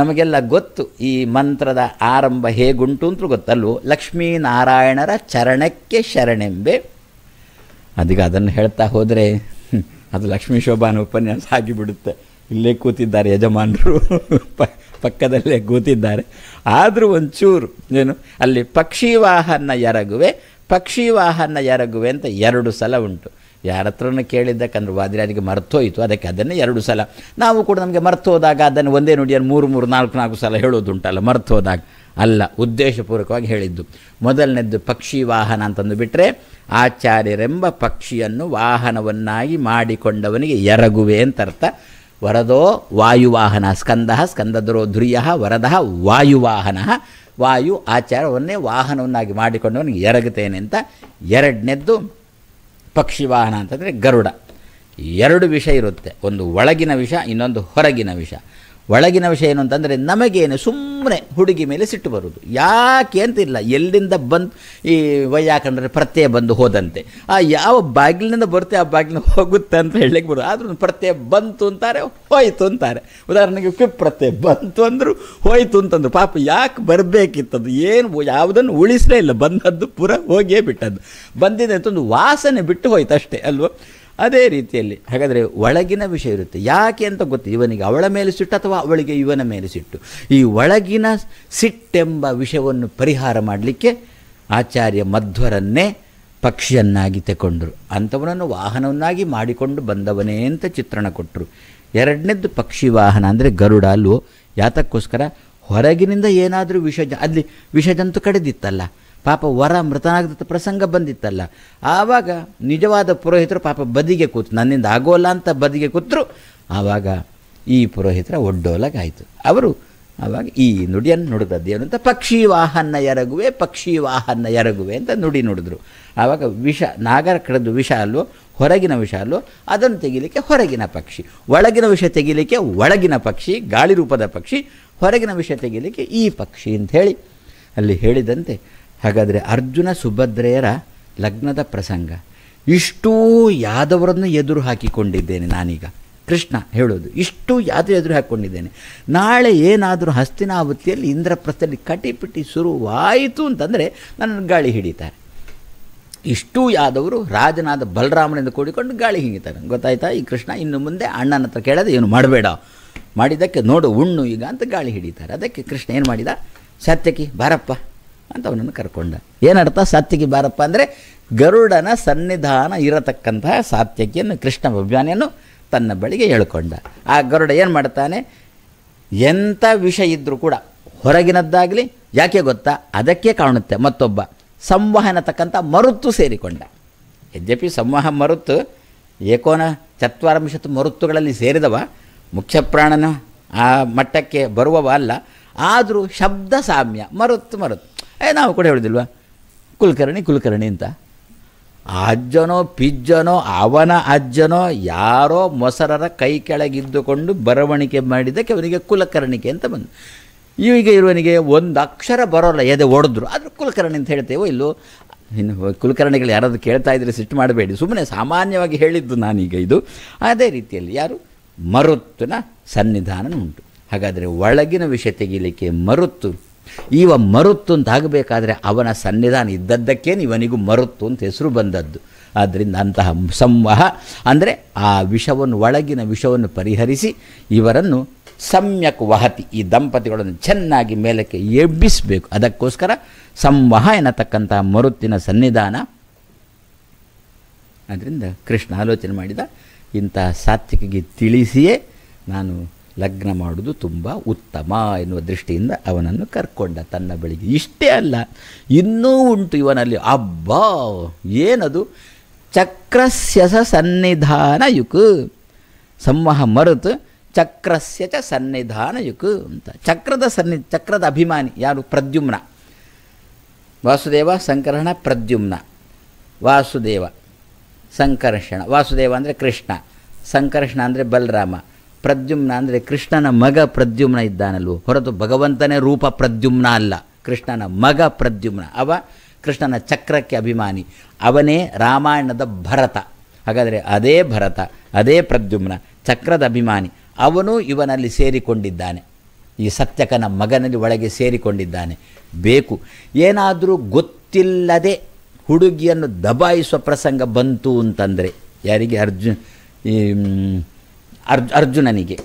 ನಮಗೆಲ್ಲ ಗೊತ್ತು ಈ ಮಂತ್ರದ ಆರಂಭ ಹೇಗುಂಟು ಅಂತಲೂ ಗೊತ್ತಲ್ಲೂ ಲಕ್ಷ್ಮೀನಾರಾಯಣರ ಚರಣಕ್ಕೆ ಶರಣೆಂಬೆ ಅದೀಗ ಅದನ್ನು ಹೇಳ್ತಾ ಹೋದರೆ ಅದು ಲಕ್ಷ್ಮೀ ಶೋಭಾನ ಉಪನ್ಯಾಸ ಆಗಿಬಿಡುತ್ತೆ ಇಲ್ಲೇ ಕೂತಿದ್ದಾರೆ ಯಜಮಾನರು ಪಕ್ಕದಲ್ಲೇ ಕೂತಿದ್ದಾರೆ ಆದರೂ ಒಂಚೂರು ಏನು ಅಲ್ಲಿ ಪಕ್ಷಿ ವಾಹನ ಎರಗುವೆ ಪಕ್ಷಿ ವಾಹನ ಎರಗುವೆ ಅಂತ ಎರಡು ಸಲ ಉಂಟು ಯಾರ ಹತ್ರನೂ ಕೇಳಿದ್ದಕ್ಕಂದ್ರೆ ವಾದಿರಾಜಿಗೆ ಮರ್ತೋಯಿತು ಅದಕ್ಕೆ ಅದನ್ನು ಎರಡು ಸಲ ನಾವು ಕೂಡ ನಮಗೆ ಹೋದಾಗ ಅದನ್ನು ಒಂದೇ ನುಡಿಯನ್ನು ಮೂರು ಮೂರು ನಾಲ್ಕು ನಾಲ್ಕು ಸಲ ಹೇಳೋದುಂಟಲ್ಲ ಹೋದಾಗ ಅಲ್ಲ ಉದ್ದೇಶಪೂರ್ವಕವಾಗಿ ಹೇಳಿದ್ದು ಮೊದಲನೇದ್ದು ಪಕ್ಷಿ ವಾಹನ ಅಂತಂದು ಬಿಟ್ಟರೆ ಆಚಾರ್ಯರೆಂಬ ಪಕ್ಷಿಯನ್ನು ವಾಹನವನ್ನಾಗಿ ಮಾಡಿಕೊಂಡವನಿಗೆ ಎರಗುವೆ ಅಂತ ಅರ್ಥ ವರದೋ ವಾಯುವಾಹನ ಸ್ಕಂದ ಸ್ಕಂದದ್ರೋ ಧುರಿಯ ವರದ ವಾಯುವಾಹನ ವಾಯು ಆಚಾರವನ್ನೇ ವಾಹನವನ್ನಾಗಿ ಮಾಡಿಕೊಂಡವನಿಗೆ ಎರಗುತ್ತೇನೆ ಅಂತ ಎರಡನೇದ್ದು ಪಕ್ಷಿವಾಹನ ಅಂತಂದರೆ ಗರುಡ ಎರಡು ವಿಷ ಇರುತ್ತೆ ಒಂದು ಒಳಗಿನ ವಿಷ ಇನ್ನೊಂದು ಹೊರಗಿನ ವಿಷ ಒಳಗಿನ ವಿಷಯ ಏನು ಅಂತಂದರೆ ನಮಗೇನು ಸುಮ್ಮನೆ ಹುಡುಗಿ ಮೇಲೆ ಸಿಟ್ಟು ಬರುವುದು ಯಾಕೆ ಅಂತಿಲ್ಲ ಎಲ್ಲಿಂದ ಬಂದು ಈ ವೈಯಾಕಂಡ್ರೆ ಪ್ರತ್ಯಯ ಬಂದು ಹೋದಂತೆ ಆ ಯಾವ ಬಾಗಿಲಿನಿಂದ ಬರುತ್ತೆ ಆ ಬಾಗಿಲಿನ ಹೋಗುತ್ತೆ ಅಂತ ಹೇಳಲಿಕ್ಕೆ ಬರೋದು ಆದರೂ ಪ್ರತ್ಯಯ ಬಂತು ಅಂತಾರೆ ಹೋಯಿತು ಅಂತಾರೆ ಉದಾಹರಣೆಗೆ ಕ್ವಿಪ್ ಪ್ರತ್ಯಯ ಬಂತು ಅಂದರು ಹೋಯ್ತು ಅಂತಂದ್ರು ಪಾಪ ಯಾಕೆ ಬರಬೇಕಿತ್ತದು ಏನು ಯಾವುದನ್ನು ಉಳಿಸಲೇ ಇಲ್ಲ ಬಂದದ್ದು ಪುರ ಹೋಗಿಯೇ ಬಿಟ್ಟದ್ದು ಬಂದಿದೆ ಒಂದು ವಾಸನೆ ಬಿಟ್ಟು ಹೋಯ್ತು ಅಷ್ಟೇ ಅಲ್ವೋ ಅದೇ ರೀತಿಯಲ್ಲಿ ಹಾಗಾದರೆ ಒಳಗಿನ ವಿಷಯ ಇರುತ್ತೆ ಯಾಕೆ ಅಂತ ಗೊತ್ತು ಇವನಿಗೆ ಅವಳ ಮೇಲೆ ಸಿಟ್ಟು ಅಥವಾ ಅವಳಿಗೆ ಇವನ ಮೇಲೆ ಸಿಟ್ಟು ಈ ಒಳಗಿನ ಸಿಟ್ಟೆಂಬ ವಿಷಯವನ್ನು ಪರಿಹಾರ ಮಾಡಲಿಕ್ಕೆ ಆಚಾರ್ಯ ಮಧ್ವರನ್ನೇ ಪಕ್ಷಿಯನ್ನಾಗಿ ತಗೊಂಡರು ಅಂಥವನನ್ನು ವಾಹನವನ್ನಾಗಿ ಮಾಡಿಕೊಂಡು ಬಂದವನೇ ಅಂತ ಚಿತ್ರಣ ಕೊಟ್ಟರು ಎರಡನೇದ್ದು ಪಕ್ಷಿ ವಾಹನ ಅಂದರೆ ಗರುಡ ಅಲ್ವೋ ಯಾತಕ್ಕೋಸ್ಕರ ಹೊರಗಿನಿಂದ ಏನಾದರೂ ವಿಷ ಅಲ್ಲಿ ವಿಷಜಂತು ಕಡಿದಿತ್ತಲ್ಲ ಪಾಪ ವರ ಮೃತನಾಗದ ಪ್ರಸಂಗ ಬಂದಿತ್ತಲ್ಲ ಆವಾಗ ನಿಜವಾದ ಪುರೋಹಿತರು ಪಾಪ ಬದಿಗೆ ಕೂತು ನನ್ನಿಂದ ಆಗೋಲ್ಲ ಅಂತ ಬದಿಗೆ ಕೂತರು ಆವಾಗ ಈ ಪುರೋಹಿತರ ಒಡ್ಡೋಲಾಗಾಯಿತು ಅವರು ಆವಾಗ ಈ ನುಡಿಯನ್ನು ನುಡಿದದ್ದು ಏನಂತ ಅಂತ ಪಕ್ಷಿ ವಾಹನ ಎರಗುವೆ ಪಕ್ಷಿ ವಾಹನ ಎರಗುವೆ ಅಂತ ನುಡಿ ನುಡಿದ್ರು ಆವಾಗ ವಿಷ ನಾಗರ ಕಡೆದು ವಿಷ ಹೊರಗಿನ ವಿಷ ಅದನ್ನು ತೆಗಿಲಿಕ್ಕೆ ಹೊರಗಿನ ಪಕ್ಷಿ ಒಳಗಿನ ವಿಷ ತೆಗಿಲಿಕ್ಕೆ ಒಳಗಿನ ಪಕ್ಷಿ ಗಾಳಿ ರೂಪದ ಪಕ್ಷಿ ಹೊರಗಿನ ವಿಷ ತೆಗಿಲಿಕ್ಕೆ ಈ ಪಕ್ಷಿ ಅಂತ ಹೇಳಿ ಅಲ್ಲಿ ಹೇಳಿದಂತೆ ಹಾಗಾದರೆ ಅರ್ಜುನ ಸುಭದ್ರೆಯರ ಲಗ್ನದ ಪ್ರಸಂಗ ಇಷ್ಟೂ ಯಾದವರನ್ನು ಎದುರು ಹಾಕಿಕೊಂಡಿದ್ದೇನೆ ನಾನೀಗ ಕೃಷ್ಣ ಹೇಳೋದು ಇಷ್ಟು ಯಾವುದು ಎದುರು ಹಾಕ್ಕೊಂಡಿದ್ದೇನೆ ನಾಳೆ ಏನಾದರೂ ಇಂದ್ರ ಇಂದ್ರಪ್ರಸ್ಥದಲ್ಲಿ ಕಟಿಪಿಟಿ ಶುರುವಾಯಿತು ಅಂತಂದರೆ ನನ್ನ ಗಾಳಿ ಹಿಡಿತಾರೆ ಇಷ್ಟೂ ಯಾದವರು ರಾಜನಾದ ಬಲರಾಮನಿಂದ ಕೂಡಿಕೊಂಡು ಗಾಳಿ ಹಿಂಗಿತಾರೆ ಗೊತ್ತಾಯ್ತಾ ಈ ಕೃಷ್ಣ ಇನ್ನು ಮುಂದೆ ಅಣ್ಣನ ಹತ್ರ ಕೇಳೋದು ಏನು ಮಾಡಬೇಡ ಮಾಡಿದ್ದಕ್ಕೆ ನೋಡು ಉಣ್ಣು ಈಗ ಅಂತ ಗಾಳಿ ಹಿಡಿತಾರೆ ಅದಕ್ಕೆ ಕೃಷ್ಣ ಏನು ಮಾಡಿದ ಸತ್ಯಕಿ ಬಾರಪ್ಪ ಅಂತ ಅವನನ್ನು ಕರ್ಕೊಂಡ ಏನರ್ಥ ಸಾತ್ಯಕಿ ಬಾರಪ್ಪ ಅಂದರೆ ಗರುಡನ ಸನ್ನಿಧಾನ ಇರತಕ್ಕಂತಹ ಸಾತ್ಯಕಿಯನ್ನು ಕೃಷ್ಣ ಅಭಿಮಾನಿಯನ್ನು ತನ್ನ ಬಳಿಗೆ ಹೇಳ್ಕೊಂಡ ಆ ಗರುಡ ಏನು ಮಾಡ್ತಾನೆ ಎಂಥ ವಿಷ ಇದ್ದರೂ ಕೂಡ ಹೊರಗಿನದ್ದಾಗಲಿ ಯಾಕೆ ಗೊತ್ತಾ ಅದಕ್ಕೆ ಕಾಣುತ್ತೆ ಮತ್ತೊಬ್ಬ ಸಂವಹನ ತಕ್ಕಂಥ ಮರುತ್ತು ಸೇರಿಕೊಂಡ ಯದ್ಯಪಿ ಸಂವಹ ಮರುತ್ತು ಏಕೋನ ಚತ್ವಾರಂಶತ್ ಮರುತ್ತುಗಳಲ್ಲಿ ಸೇರಿದವ ಮುಖ್ಯ ಪ್ರಾಣನ ಆ ಮಟ್ಟಕ್ಕೆ ಬರುವವ ಅಲ್ಲ ಆದರೂ ಶಬ್ದ ಸಾಮ್ಯ ಮರುತ್ತು ಮರುತ್ತು ಏ ನಾವು ಕೂಡ ಹೇಳಿದಿಲ್ವ ಕುಲಕರ್ಣಿ ಕುಲಕರ್ಣಿ ಅಂತ ಅಜ್ಜನೋ ಪಿಜ್ಜನೋ ಅವನ ಅಜ್ಜನೋ ಯಾರೋ ಮೊಸರರ ಕೈ ಕೆಳಗಿದ್ದುಕೊಂಡು ಬರವಣಿಗೆ ಮಾಡಿದ್ದಕ್ಕೆ ಅವನಿಗೆ ಕುಲಕರ್ಣಿಕೆ ಅಂತ ಬಂದು ಈಗ ಇರುವನಿಗೆ ಒಂದು ಅಕ್ಷರ ಬರೋಲ್ಲ ಎದೆ ಒಡೆದ್ರು ಆದರೂ ಕುಲಕರ್ಣಿ ಅಂತ ಹೇಳ್ತೇವೋ ಇಲ್ಲೋ ಇನ್ನು ಕುಲಕರ್ಣಿಗಳು ಯಾರಾದರೂ ಕೇಳ್ತಾ ಇದ್ದರೆ ಸಿಟ್ಟು ಮಾಡಬೇಡಿ ಸುಮ್ಮನೆ ಸಾಮಾನ್ಯವಾಗಿ ಹೇಳಿದ್ದು ನಾನೀಗ ಇದು ಅದೇ ರೀತಿಯಲ್ಲಿ ಯಾರು ಮರುತ್ತುನ ಸನ್ನಿಧಾನ ಉಂಟು ಹಾಗಾದರೆ ಒಳಗಿನ ವಿಷಯ ತೆಗೀಲಿಕ್ಕೆ ಮರುತ್ತು ಈವ ಮರುತ್ತು ಅಂತ ಆಗಬೇಕಾದ್ರೆ ಅವನ ಸನ್ನಿಧಾನ ಇದ್ದದ್ದಕ್ಕೆ ಇವನಿಗೂ ಮರುತ್ತು ಅಂತ ಹೆಸರು ಬಂದದ್ದು ಆದ್ದರಿಂದ ಅಂತಹ ಸಂವಹ ಅಂದರೆ ಆ ವಿಷವನ್ನು ಒಳಗಿನ ವಿಷವನ್ನು ಪರಿಹರಿಸಿ ಇವರನ್ನು ಸಮ್ಯಕ್ ವಹತಿ ಈ ದಂಪತಿಗಳನ್ನು ಚೆನ್ನಾಗಿ ಮೇಲಕ್ಕೆ ಎಬ್ಬಿಸಬೇಕು ಅದಕ್ಕೋಸ್ಕರ ಸಂವಹ ಎನ್ನತಕ್ಕಂತಹ ಮರುತ್ತಿನ ಸನ್ನಿಧಾನ ಅದರಿಂದ ಕೃಷ್ಣ ಆಲೋಚನೆ ಮಾಡಿದ ಇಂತಹ ಸಾತ್ವಿಕಿಗೆ ತಿಳಿಸಿಯೇ ನಾನು ಲಗ್ನ ಮಾಡುವುದು ತುಂಬ ಉತ್ತಮ ಎನ್ನುವ ದೃಷ್ಟಿಯಿಂದ ಅವನನ್ನು ಕರ್ಕೊಂಡ ತನ್ನ ಬಳಿಗೆ ಇಷ್ಟೇ ಅಲ್ಲ ಇನ್ನೂ ಉಂಟು ಇವನಲ್ಲಿ ಅಬ್ಬಾ ಏನದು ಚಕ್ರಸ್ಯಸ ಸನ್ನಿಧಾನ ಯುಕ್ ಸಂವಹ ಮರುತು ಚಕ್ರಸ್ಯ ಚ ಸನ್ನಿಧಾನ ಯುಕ್ ಅಂತ ಚಕ್ರದ ಸನ್ನಿ ಚಕ್ರದ ಅಭಿಮಾನಿ ಯಾರು ಪ್ರದ್ಯುಮ್ನ ವಾಸುದೇವ ಸಂಕರ್ಷಣ ಪ್ರದ್ಯುಮ್ನ ವಾಸುದೇವ ಸಂಕರ್ಷಣ ವಾಸುದೇವ ಅಂದರೆ ಕೃಷ್ಣ ಸಂಕರ್ಷಣ ಅಂದರೆ ಬಲರಾಮ ಪ್ರದ್ಯುಮ್ನ ಅಂದರೆ ಕೃಷ್ಣನ ಮಗ ಪ್ರದ್ಯುಮ್ನ ಇದ್ದಾನಲ್ವ ಹೊರತು ಭಗವಂತನೇ ರೂಪ ಪ್ರದ್ಯುಮ್ನ ಅಲ್ಲ ಕೃಷ್ಣನ ಮಗ ಪ್ರದ್ಯುಮ್ನ ಅವ ಕೃಷ್ಣನ ಚಕ್ರಕ್ಕೆ ಅಭಿಮಾನಿ ಅವನೇ ರಾಮಾಯಣದ ಭರತ ಹಾಗಾದರೆ ಅದೇ ಭರತ ಅದೇ ಪ್ರದ್ಯುಮ್ನ ಚಕ್ರದ ಅಭಿಮಾನಿ ಅವನು ಇವನಲ್ಲಿ ಸೇರಿಕೊಂಡಿದ್ದಾನೆ ಈ ಸತ್ಯಕನ ಮಗನಲ್ಲಿ ಒಳಗೆ ಸೇರಿಕೊಂಡಿದ್ದಾನೆ ಬೇಕು ಏನಾದರೂ ಗೊತ್ತಿಲ್ಲದೆ ಹುಡುಗಿಯನ್ನು ದಬಾಯಿಸುವ ಪ್ರಸಂಗ ಬಂತು ಅಂತಂದರೆ ಯಾರಿಗೆ ಅರ್ಜುನ್ ಈ ಅರ್ಜು ಅರ್ಜುನನಿಗೆ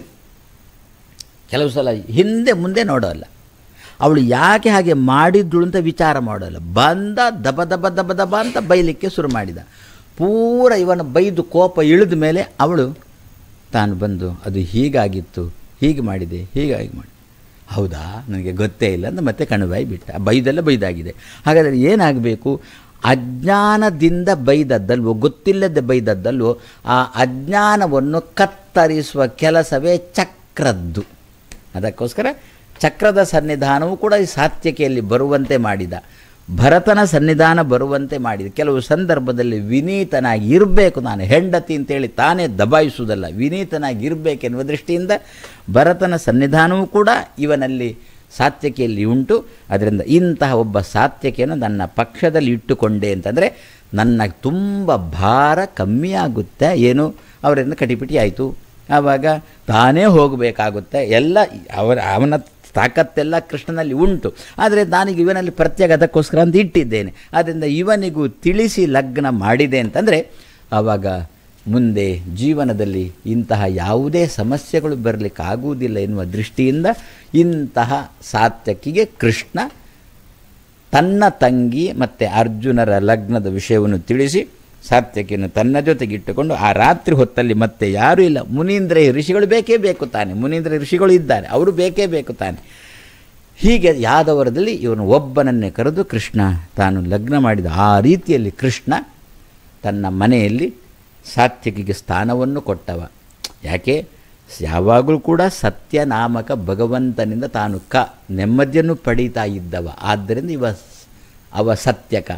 ಕೆಲವು ಸಲ ಹಿಂದೆ ಮುಂದೆ ನೋಡೋಲ್ಲ ಅವಳು ಯಾಕೆ ಹಾಗೆ ಮಾಡಿದಳು ಅಂತ ವಿಚಾರ ಮಾಡೋಲ್ಲ ಬಂದ ದಬ ದಬ ದಬ ದಬ ಅಂತ ಬೈಲಿಕ್ಕೆ ಶುರು ಮಾಡಿದ ಪೂರ ಇವನ ಬೈದು ಕೋಪ ಇಳಿದ ಮೇಲೆ ಅವಳು ತಾನು ಬಂದು ಅದು ಹೀಗಾಗಿತ್ತು ಹೀಗೆ ಮಾಡಿದೆ ಹೀಗಾಗಿ ಮಾಡಿ ಹೌದಾ ನನಗೆ ಗೊತ್ತೇ ಇಲ್ಲ ಅಂತ ಮತ್ತೆ ಕಣ್ಬಾಯಿ ಬಿಟ್ಟ ಬೈದೆಲ್ಲ ಬೈದಾಗಿದೆ ಹಾಗಾದರೆ ಏನಾಗಬೇಕು ಅಜ್ಞಾನದಿಂದ ಬೈದದ್ದಲ್ವೋ ಗೊತ್ತಿಲ್ಲದೆ ಬೈದದ್ದಲ್ವೋ ಆ ಅಜ್ಞಾನವನ್ನು ಕತ್ತರಿಸುವ ಕೆಲಸವೇ ಚಕ್ರದ್ದು ಅದಕ್ಕೋಸ್ಕರ ಚಕ್ರದ ಸನ್ನಿಧಾನವೂ ಕೂಡ ಈ ಸಾತ್ಯಕೆಯಲ್ಲಿ ಬರುವಂತೆ ಮಾಡಿದ ಭರತನ ಸನ್ನಿಧಾನ ಬರುವಂತೆ ಮಾಡಿದ ಕೆಲವು ಸಂದರ್ಭದಲ್ಲಿ ವಿನೀತನಾಗಿ ಇರಬೇಕು ನಾನು ಹೆಂಡತಿ ಅಂತೇಳಿ ತಾನೇ ದಬಾಯಿಸುವುದಲ್ಲ ವಿನೀತನಾಗಿ ಇರಬೇಕೆನ್ನುವ ದೃಷ್ಟಿಯಿಂದ ಭರತನ ಸನ್ನಿಧಾನವೂ ಕೂಡ ಇವನಲ್ಲಿ ಸಾತ್ಯಕಿಯಲ್ಲಿ ಉಂಟು ಅದರಿಂದ ಇಂತಹ ಒಬ್ಬ ಸಾತ್ಯಕಿಯನ್ನು ನನ್ನ ಪಕ್ಷದಲ್ಲಿ ಇಟ್ಟುಕೊಂಡೆ ಅಂತಂದರೆ ನನ್ನ ತುಂಬ ಭಾರ ಕಮ್ಮಿ ಆಗುತ್ತೆ ಏನು ಅವರಿಂದ ಕಟಿಪಿಟಿ ಆಯಿತು ಆವಾಗ ತಾನೇ ಹೋಗಬೇಕಾಗುತ್ತೆ ಎಲ್ಲ ಅವರ ಅವನ ತಾಕತ್ತೆಲ್ಲ ಕೃಷ್ಣನಲ್ಲಿ ಉಂಟು ಆದರೆ ನಾನೀಗ ಇವನಲ್ಲಿ ಪ್ರತ್ಯೇಕ ಅದಕ್ಕೋಸ್ಕರ ಅಂತ ಇಟ್ಟಿದ್ದೇನೆ ಆದ್ದರಿಂದ ಇವನಿಗೂ ತಿಳಿಸಿ ಲಗ್ನ ಮಾಡಿದೆ ಅಂತಂದರೆ ಆವಾಗ ಮುಂದೆ ಜೀವನದಲ್ಲಿ ಇಂತಹ ಯಾವುದೇ ಸಮಸ್ಯೆಗಳು ಬರಲಿಕ್ಕಾಗುವುದಿಲ್ಲ ಎನ್ನುವ ದೃಷ್ಟಿಯಿಂದ ಇಂತಹ ಸಾತ್ಯಕಿಗೆ ಕೃಷ್ಣ ತನ್ನ ತಂಗಿ ಮತ್ತು ಅರ್ಜುನರ ಲಗ್ನದ ವಿಷಯವನ್ನು ತಿಳಿಸಿ ಸಾತ್ಯಕಿಯನ್ನು ತನ್ನ ಜೊತೆಗಿಟ್ಟುಕೊಂಡು ಆ ರಾತ್ರಿ ಹೊತ್ತಲ್ಲಿ ಮತ್ತೆ ಯಾರೂ ಇಲ್ಲ ಮುನೀಂದ್ರ ಋಷಿಗಳು ಬೇಕೇ ಬೇಕು ತಾನೆ ಮುನೀಂದ್ರ ಋಷಿಗಳು ಇದ್ದಾರೆ ಅವರು ಬೇಕೇ ಬೇಕು ತಾನೆ ಹೀಗೆ ಯಾದವರದಲ್ಲಿ ಇವನು ಒಬ್ಬನನ್ನೇ ಕರೆದು ಕೃಷ್ಣ ತಾನು ಲಗ್ನ ಮಾಡಿದ ಆ ರೀತಿಯಲ್ಲಿ ಕೃಷ್ಣ ತನ್ನ ಮನೆಯಲ್ಲಿ ಸಾತ್ವಿಕಿಗೆ ಸ್ಥಾನವನ್ನು ಕೊಟ್ಟವ ಯಾಕೆ ಯಾವಾಗಲೂ ಕೂಡ ಸತ್ಯನಾಮಕ ಭಗವಂತನಿಂದ ತಾನು ಕ ನೆಮ್ಮದಿಯನ್ನು ಪಡೀತಾ ಇದ್ದವ ಆದ್ದರಿಂದ ಇವ ಅವ ಸತ್ಯಕ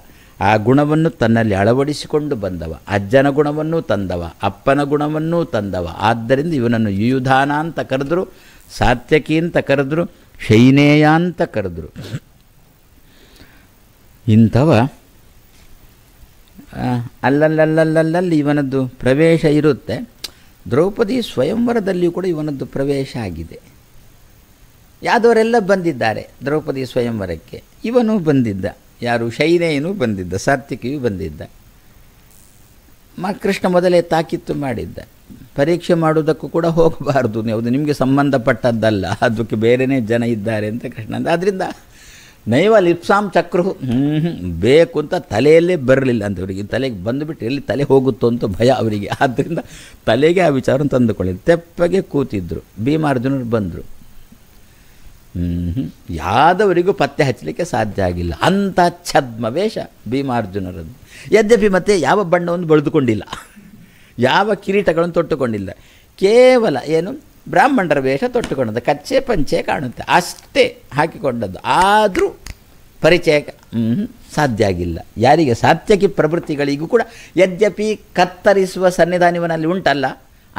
ಆ ಗುಣವನ್ನು ತನ್ನಲ್ಲಿ ಅಳವಡಿಸಿಕೊಂಡು ಬಂದವ ಅಜ್ಜನ ಗುಣವನ್ನು ತಂದವ ಅಪ್ಪನ ಗುಣವನ್ನು ತಂದವ ಆದ್ದರಿಂದ ಇವನನ್ನು ಯುಯುಧಾನ ಅಂತ ಕರೆದ್ರು ಸಾತ್ಯಕಿ ಅಂತ ಕರೆದ್ರು ಶೈನೇಯ ಅಂತ ಕರೆದ್ರು ಇಂಥವ ಅಲ್ಲಲ್ಲಲ್ಲಲ್ಲಲ್ಲಿ ಇವನದ್ದು ಪ್ರವೇಶ ಇರುತ್ತೆ ದ್ರೌಪದಿ ಸ್ವಯಂವರದಲ್ಲಿಯೂ ಕೂಡ ಇವನದ್ದು ಪ್ರವೇಶ ಆಗಿದೆ ಯಾದವರೆಲ್ಲ ಬಂದಿದ್ದಾರೆ ದ್ರೌಪದಿ ಸ್ವಯಂವರಕ್ಕೆ ಇವನು ಬಂದಿದ್ದ ಯಾರು ಶೈನೇಯನು ಬಂದಿದ್ದ ಸಾರ್ಥಕಿಯೂ ಬಂದಿದ್ದ ಮ ಕೃಷ್ಣ ಮೊದಲೇ ತಾಕೀತು ಮಾಡಿದ್ದ ಪರೀಕ್ಷೆ ಮಾಡುವುದಕ್ಕೂ ಕೂಡ ಹೋಗಬಾರ್ದು ಅದು ನಿಮಗೆ ಸಂಬಂಧಪಟ್ಟದ್ದಲ್ಲ ಅದಕ್ಕೆ ಬೇರೆಯೇ ಜನ ಇದ್ದಾರೆ ಅಂತ ಕೃಷ್ಣ ಅದರಿಂದ ನೈವ ಲಿಪ್ಸಾಂ ಚಕ್ರು ಬೇಕು ಅಂತ ತಲೆಯಲ್ಲೇ ಬರಲಿಲ್ಲ ಅಂತ ಅವರಿಗೆ ತಲೆಗೆ ಬಂದುಬಿಟ್ಟು ಎಲ್ಲಿ ತಲೆ ಹೋಗುತ್ತೋ ಅಂತ ಭಯ ಅವರಿಗೆ ಆದ್ದರಿಂದ ತಲೆಗೆ ಆ ವಿಚಾರ ತಂದುಕೊಳ್ಳಿ ತೆಪ್ಪಗೆ ಕೂತಿದ್ದರು ಭೀಮಾರ್ಜುನರು ಬಂದರು ಹ್ಞೂ ಯಾದವರಿಗೂ ಪತ್ತೆ ಹಚ್ಚಲಿಕ್ಕೆ ಸಾಧ್ಯ ಆಗಿಲ್ಲ ಅಂಥ ವೇಷ ಭೀಮಾರ್ಜುನರದ್ದು ಯದ್ಯಪಿ ಮತ್ತೆ ಯಾವ ಬಣ್ಣವನ್ನು ಬಳಿದುಕೊಂಡಿಲ್ಲ ಯಾವ ಕಿರೀಟಗಳನ್ನು ತೊಟ್ಟುಕೊಂಡಿಲ್ಲ ಕೇವಲ ಏನು ಬ್ರಾಹ್ಮಣರ ವೇಷ ತೊಟ್ಟುಕೊಂಡದ್ದು ಕಚ್ಚೆ ಪಂಚೆ ಕಾಣುತ್ತೆ ಅಷ್ಟೇ ಹಾಕಿಕೊಂಡದ್ದು ಆದರೂ ಪರಿಚಯ ಸಾಧ್ಯ ಆಗಿಲ್ಲ ಯಾರಿಗೆ ಸಾತ್ಯಕಿ ಪ್ರವೃತ್ತಿಗಳಿಗೂ ಕೂಡ ಯದ್ಯಪಿ ಕತ್ತರಿಸುವ ಸನ್ನಿಧಾನ ಇವನಲ್ಲಿ ಉಂಟಲ್ಲ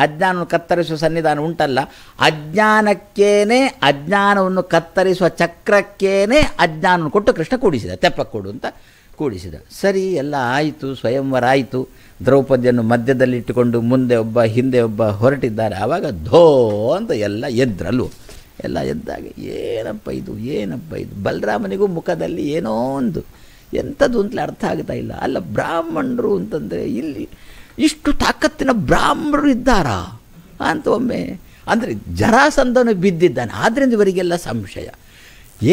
ಅಜ್ಞಾನವನ್ನು ಕತ್ತರಿಸುವ ಸನ್ನಿಧಾನ ಉಂಟಲ್ಲ ಅಜ್ಞಾನಕ್ಕೇನೆ ಅಜ್ಞಾನವನ್ನು ಕತ್ತರಿಸುವ ಚಕ್ರಕ್ಕೇನೆ ಅಜ್ಞಾನವನ್ನು ಕೊಟ್ಟು ಕೃಷ್ಣ ಕೂಡಿಸಿದ ತೆಪ್ಪ ಕೊಡು ಅಂತ ಕೂಡಿಸಿದ ಸರಿ ಎಲ್ಲ ಆಯಿತು ಸ್ವಯಂವರ ಆಯಿತು ದ್ರೌಪದಿಯನ್ನು ಮಧ್ಯದಲ್ಲಿಟ್ಟುಕೊಂಡು ಮುಂದೆ ಒಬ್ಬ ಹಿಂದೆ ಒಬ್ಬ ಹೊರಟಿದ್ದಾರೆ ಆವಾಗ ಧೋ ಅಂತ ಎಲ್ಲ ಎದ್ರಲ್ಲೂ ಎಲ್ಲ ಎದ್ದಾಗ ಏನಪ್ಪ ಇದು ಏನಪ್ಪ ಇದು ಬಲರಾಮನಿಗೂ ಮುಖದಲ್ಲಿ ಏನೋ ಒಂದು ಎಂಥದ್ದು ಅಂತಲೇ ಅರ್ಥ ಆಗ್ತಾ ಇಲ್ಲ ಅಲ್ಲ ಬ್ರಾಹ್ಮಣರು ಅಂತಂದರೆ ಇಲ್ಲಿ ಇಷ್ಟು ತಾಕತ್ತಿನ ಬ್ರಾಹ್ಮಣರು ಇದ್ದಾರಾ ಅಂತ ಒಮ್ಮೆ ಅಂದರೆ ಜರಾಸಂದನು ಬಿದ್ದಿದ್ದಾನೆ ಆದ್ದರಿಂದ ಇವರಿಗೆಲ್ಲ ಸಂಶಯ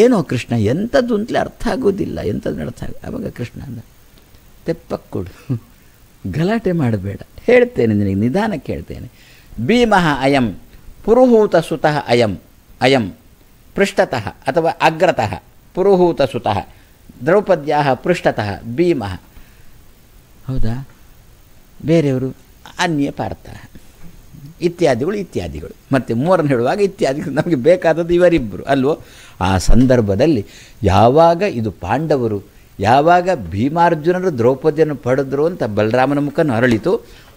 ಏನೋ ಕೃಷ್ಣ ಎಂಥದ್ದು ಅಂತಲೇ ಅರ್ಥ ಆಗೋದಿಲ್ಲ ಎಂಥದ್ದು ಅರ್ಥ ಆಗ ಆವಾಗ ಕೃಷ್ಣ ಅಂದ ತೆಪ್ಪಕ್ಕೊಡು ಗಲಾಟೆ ಮಾಡಬೇಡ ಹೇಳ್ತೇನೆ ನಿನಗೆ ನಿಧಾನಕ್ಕೆ ಹೇಳ್ತೇನೆ ಭೀಮಃ ಅಯಂ ಪುರುಹೂತ ಸುತಃ ಅಯಂ ಅಯಂ ಪೃಷ್ಠತಃ ಅಥವಾ ಅಗ್ರತಃ ಪುರುಹೂತ ಸುತಃ ದ್ರೌಪದ್ಯಾ ಪೃಷ್ಠತಃ ಭೀಮಃ ಹೌದಾ ಬೇರೆಯವರು ಅನ್ಯ ಪಾರ್ಥ ಇತ್ಯಾದಿಗಳು ಇತ್ಯಾದಿಗಳು ಮತ್ತು ಮೂರನ್ನು ಹೇಳುವಾಗ ಇತ್ಯಾದಿಗಳು ನಮಗೆ ಬೇಕಾದದ್ದು ಇವರಿಬ್ಬರು ಅಲ್ವೋ ಆ ಸಂದರ್ಭದಲ್ಲಿ ಯಾವಾಗ ಇದು ಪಾಂಡವರು ಯಾವಾಗ ಭೀಮಾರ್ಜುನರು ದ್ರೌಪದಿಯನ್ನು ಪಡೆದ್ರು ಅಂತ ಬಲರಾಮನ ಮುಖನ ಅರಳಿತು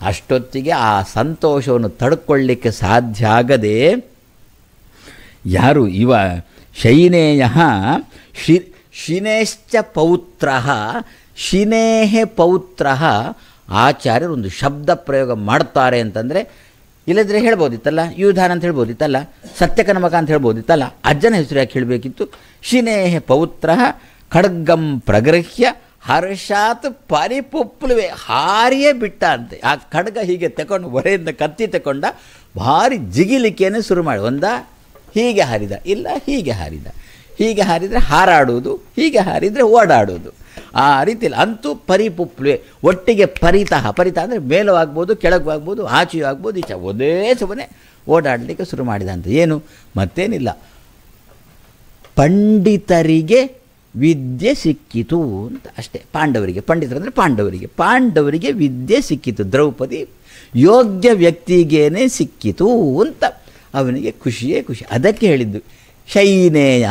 ಅಷ್ಟೊತ್ತಿಗೆ ಆ ಸಂತೋಷವನ್ನು ತಡ್ಕೊಳ್ಳಿಕ್ಕೆ ಸಾಧ್ಯ ಆಗದೆ ಯಾರು ಇವ ಶೈನೇಯ ಶಿ ಶಿನೇಶ್ಚ ಪೌತ್ರ ಶಿನೇಹೆ ಪೌತ್ರ ಆಚಾರ್ಯರು ಒಂದು ಶಬ್ದ ಪ್ರಯೋಗ ಮಾಡ್ತಾರೆ ಅಂತಂದರೆ ಇಲ್ಲದ್ರೆ ಹೇಳ್ಬೋದಿತ್ತಲ್ಲ ಯುಧಾನ ಅಂತ ಹೇಳ್ಬೋದಿತ್ತಲ್ಲ ಸತ್ಯಕನಮಕ ಅಂತ ಹೇಳ್ಬೋದಿತ್ತಲ್ಲ ಅಜ್ಜನ ಹೆಸರು ಯಾಕೆ ಹೇಳಬೇಕಿತ್ತು ಶಿನೇಹ ಪೌತ್ರ ಖಡ್ಗಂ ಪ್ರಗೃಹ್ಯ ಹರ್ಷಾತ್ ಪರಿಪುಪ್ಲುವೆ ಹಾರಿಯೇ ಬಿಟ್ಟ ಅಂತೆ ಆ ಖಡ್ಗ ಹೀಗೆ ತಗೊಂಡು ಹೊರೆಯಿಂದ ಕತ್ತಿ ತಗೊಂಡ ಭಾರಿ ಜಿಗಿಲಿಕೆಯನ್ನು ಶುರು ಮಾಡಿ ಒಂದ ಹೀಗೆ ಹಾರಿದ ಇಲ್ಲ ಹೀಗೆ ಹಾರಿದ ಹೀಗೆ ಹಾರಿದರೆ ಹಾರಾಡುವುದು ಹೀಗೆ ಹಾರಿದರೆ ಓಡಾಡೋದು ಆ ರೀತಿಯಲ್ಲಿ ಅಂತೂ ಪರಿಪುಪ್ಲೆ ಒಟ್ಟಿಗೆ ಪರಿತಃ ಪರಿತ ಅಂದರೆ ಮೇಲೂ ಆಗ್ಬೋದು ಕೆಳಗೂ ಆಗ್ಬೋದು ಆಚೆಯೂ ಆಗ್ಬೋದು ಈಚೆ ಒಂದೇ ಸುಮ್ಮನೆ ಓಡಾಡಲಿಕ್ಕೆ ಶುರು ಮಾಡಿದಂತ ಏನು ಮತ್ತೇನಿಲ್ಲ ಪಂಡಿತರಿಗೆ ವಿದ್ಯೆ ಸಿಕ್ಕಿತು ಅಂತ ಅಷ್ಟೇ ಪಾಂಡವರಿಗೆ ಪಂಡಿತರಂದರೆ ಪಾಂಡವರಿಗೆ ಪಾಂಡವರಿಗೆ ವಿದ್ಯೆ ಸಿಕ್ಕಿತು ದ್ರೌಪದಿ ಯೋಗ್ಯ ವ್ಯಕ್ತಿಗೇನೆ ಸಿಕ್ಕಿತು ಅಂತ ಅವನಿಗೆ ಖುಷಿಯೇ ಖುಷಿ ಅದಕ್ಕೆ ಹೇಳಿದ್ದು ಶೈನೇಯ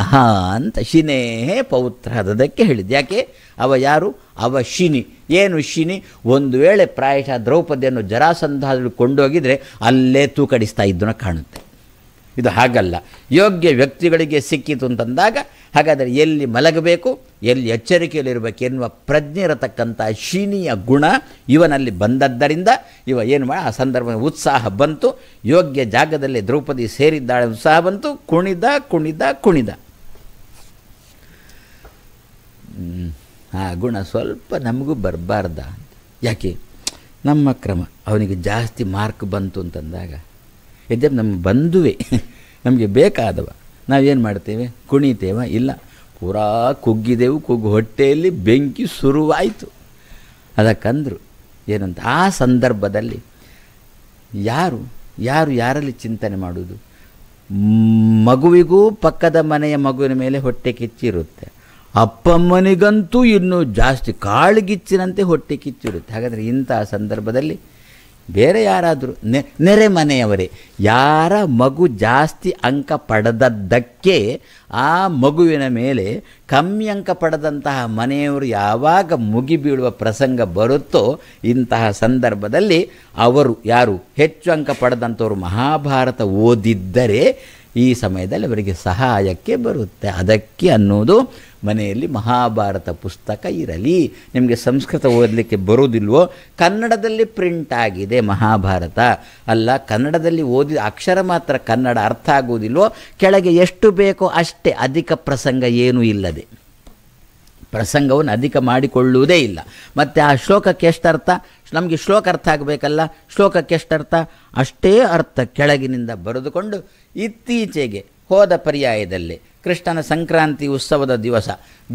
ಅಂತ ಶಿನೇಹೇ ಪೌತ್ರ ಅದಕ್ಕೆ ಹೇಳಿದ್ದು ಯಾಕೆ ಅವ ಯಾರು ಅವ ಶಿನಿ ಏನು ಶಿನಿ ಒಂದು ವೇಳೆ ಪ್ರಾಯಶಃ ದ್ರೌಪದಿಯನ್ನು ಜರಾಸಂಧಾದಲ್ಲಿ ಕೊಂಡೋಗಿದರೆ ಅಲ್ಲೇ ತೂಕಡಿಸ್ತಾ ಇದ್ದನ ಕಾಣುತ್ತೆ ಇದು ಹಾಗಲ್ಲ ಯೋಗ್ಯ ವ್ಯಕ್ತಿಗಳಿಗೆ ಸಿಕ್ಕಿತು ಅಂತಂದಾಗ ಹಾಗಾದರೆ ಎಲ್ಲಿ ಮಲಗಬೇಕು ಎಲ್ಲಿ ಎಚ್ಚರಿಕೆಯಲ್ಲಿರಬೇಕು ಎನ್ನುವ ಪ್ರಜ್ಞೆ ಇರತಕ್ಕಂಥ ಶೀನಿಯ ಗುಣ ಇವನಲ್ಲಿ ಬಂದದ್ದರಿಂದ ಇವ ಏನು ಮಾಡಿ ಆ ಸಂದರ್ಭ ಉತ್ಸಾಹ ಬಂತು ಯೋಗ್ಯ ಜಾಗದಲ್ಲಿ ದ್ರೌಪದಿ ಸೇರಿದ್ದಾಳೆ ಉತ್ಸಾಹ ಬಂತು ಕುಣಿದ ಕುಣಿದ ಕುಣಿದ ಆ ಗುಣ ಸ್ವಲ್ಪ ನಮಗೂ ಬರಬಾರ್ದ ಯಾಕೆ ನಮ್ಮ ಕ್ರಮ ಅವನಿಗೆ ಜಾಸ್ತಿ ಮಾರ್ಕ್ ಬಂತು ಅಂತಂದಾಗ ಇದ್ದರೆ ನಮ್ಮ ಬಂಧುವೆ ನಮಗೆ ಬೇಕಾದವ ನಾವೇನು ಮಾಡ್ತೇವೆ ಕುಣಿತೇವ ಇಲ್ಲ ಪೂರಾ ಕುಗ್ಗಿದೆವು ಕುಗ್ಗು ಹೊಟ್ಟೆಯಲ್ಲಿ ಬೆಂಕಿ ಶುರುವಾಯಿತು ಅದಕ್ಕಂದರು ಏನಂತ ಆ ಸಂದರ್ಭದಲ್ಲಿ ಯಾರು ಯಾರು ಯಾರಲ್ಲಿ ಚಿಂತನೆ ಮಾಡುವುದು ಮಗುವಿಗೂ ಪಕ್ಕದ ಮನೆಯ ಮಗುವಿನ ಮೇಲೆ ಹೊಟ್ಟೆ ಕಿಚ್ಚಿರುತ್ತೆ ಅಪ್ಪಮ್ಮನಿಗಂತೂ ಇನ್ನೂ ಜಾಸ್ತಿ ಕಾಳುಗಿಚ್ಚಿನಂತೆ ಹೊಟ್ಟೆ ಕಿಚ್ಚಿರುತ್ತೆ ಹಾಗಾದರೆ ಇಂತಹ ಸಂದರ್ಭದಲ್ಲಿ ಬೇರೆ ಯಾರಾದರೂ ನೆ ನೆರೆ ಮನೆಯವರೇ ಯಾರ ಮಗು ಜಾಸ್ತಿ ಅಂಕ ಪಡೆದದ್ದಕ್ಕೆ ಆ ಮಗುವಿನ ಮೇಲೆ ಕಮ್ಮಿ ಅಂಕ ಪಡೆದಂತಹ ಮನೆಯವರು ಯಾವಾಗ ಮುಗಿಬೀಳುವ ಪ್ರಸಂಗ ಬರುತ್ತೋ ಇಂತಹ ಸಂದರ್ಭದಲ್ಲಿ ಅವರು ಯಾರು ಹೆಚ್ಚು ಅಂಕ ಪಡೆದಂಥವರು ಮಹಾಭಾರತ ಓದಿದ್ದರೆ ಈ ಸಮಯದಲ್ಲಿ ಅವರಿಗೆ ಸಹಾಯಕ್ಕೆ ಬರುತ್ತೆ ಅದಕ್ಕೆ ಅನ್ನೋದು ಮನೆಯಲ್ಲಿ ಮಹಾಭಾರತ ಪುಸ್ತಕ ಇರಲಿ ನಿಮಗೆ ಸಂಸ್ಕೃತ ಓದಲಿಕ್ಕೆ ಬರೋದಿಲ್ವೋ ಕನ್ನಡದಲ್ಲಿ ಪ್ರಿಂಟ್ ಆಗಿದೆ ಮಹಾಭಾರತ ಅಲ್ಲ ಕನ್ನಡದಲ್ಲಿ ಓದಿದ ಅಕ್ಷರ ಮಾತ್ರ ಕನ್ನಡ ಅರ್ಥ ಆಗೋದಿಲ್ವೋ ಕೆಳಗೆ ಎಷ್ಟು ಬೇಕೋ ಅಷ್ಟೇ ಅಧಿಕ ಪ್ರಸಂಗ ಏನೂ ಇಲ್ಲದೆ ಪ್ರಸಂಗವನ್ನು ಅಧಿಕ ಮಾಡಿಕೊಳ್ಳುವುದೇ ಇಲ್ಲ ಮತ್ತು ಆ ಶ್ಲೋಕಕ್ಕೆ ಎಷ್ಟು ಅರ್ಥ ನಮಗೆ ಶ್ಲೋಕ ಅರ್ಥ ಆಗಬೇಕಲ್ಲ ಶ್ಲೋಕಕ್ಕೆ ಎಷ್ಟು ಅರ್ಥ ಅಷ್ಟೇ ಅರ್ಥ ಕೆಳಗಿನಿಂದ ಬರೆದುಕೊಂಡು ಇತ್ತೀಚೆಗೆ ಹೋದ ಪರ್ಯಾಯದಲ್ಲಿ ಕೃಷ್ಣನ ಸಂಕ್ರಾಂತಿ ಉತ್ಸವದ ದಿವಸ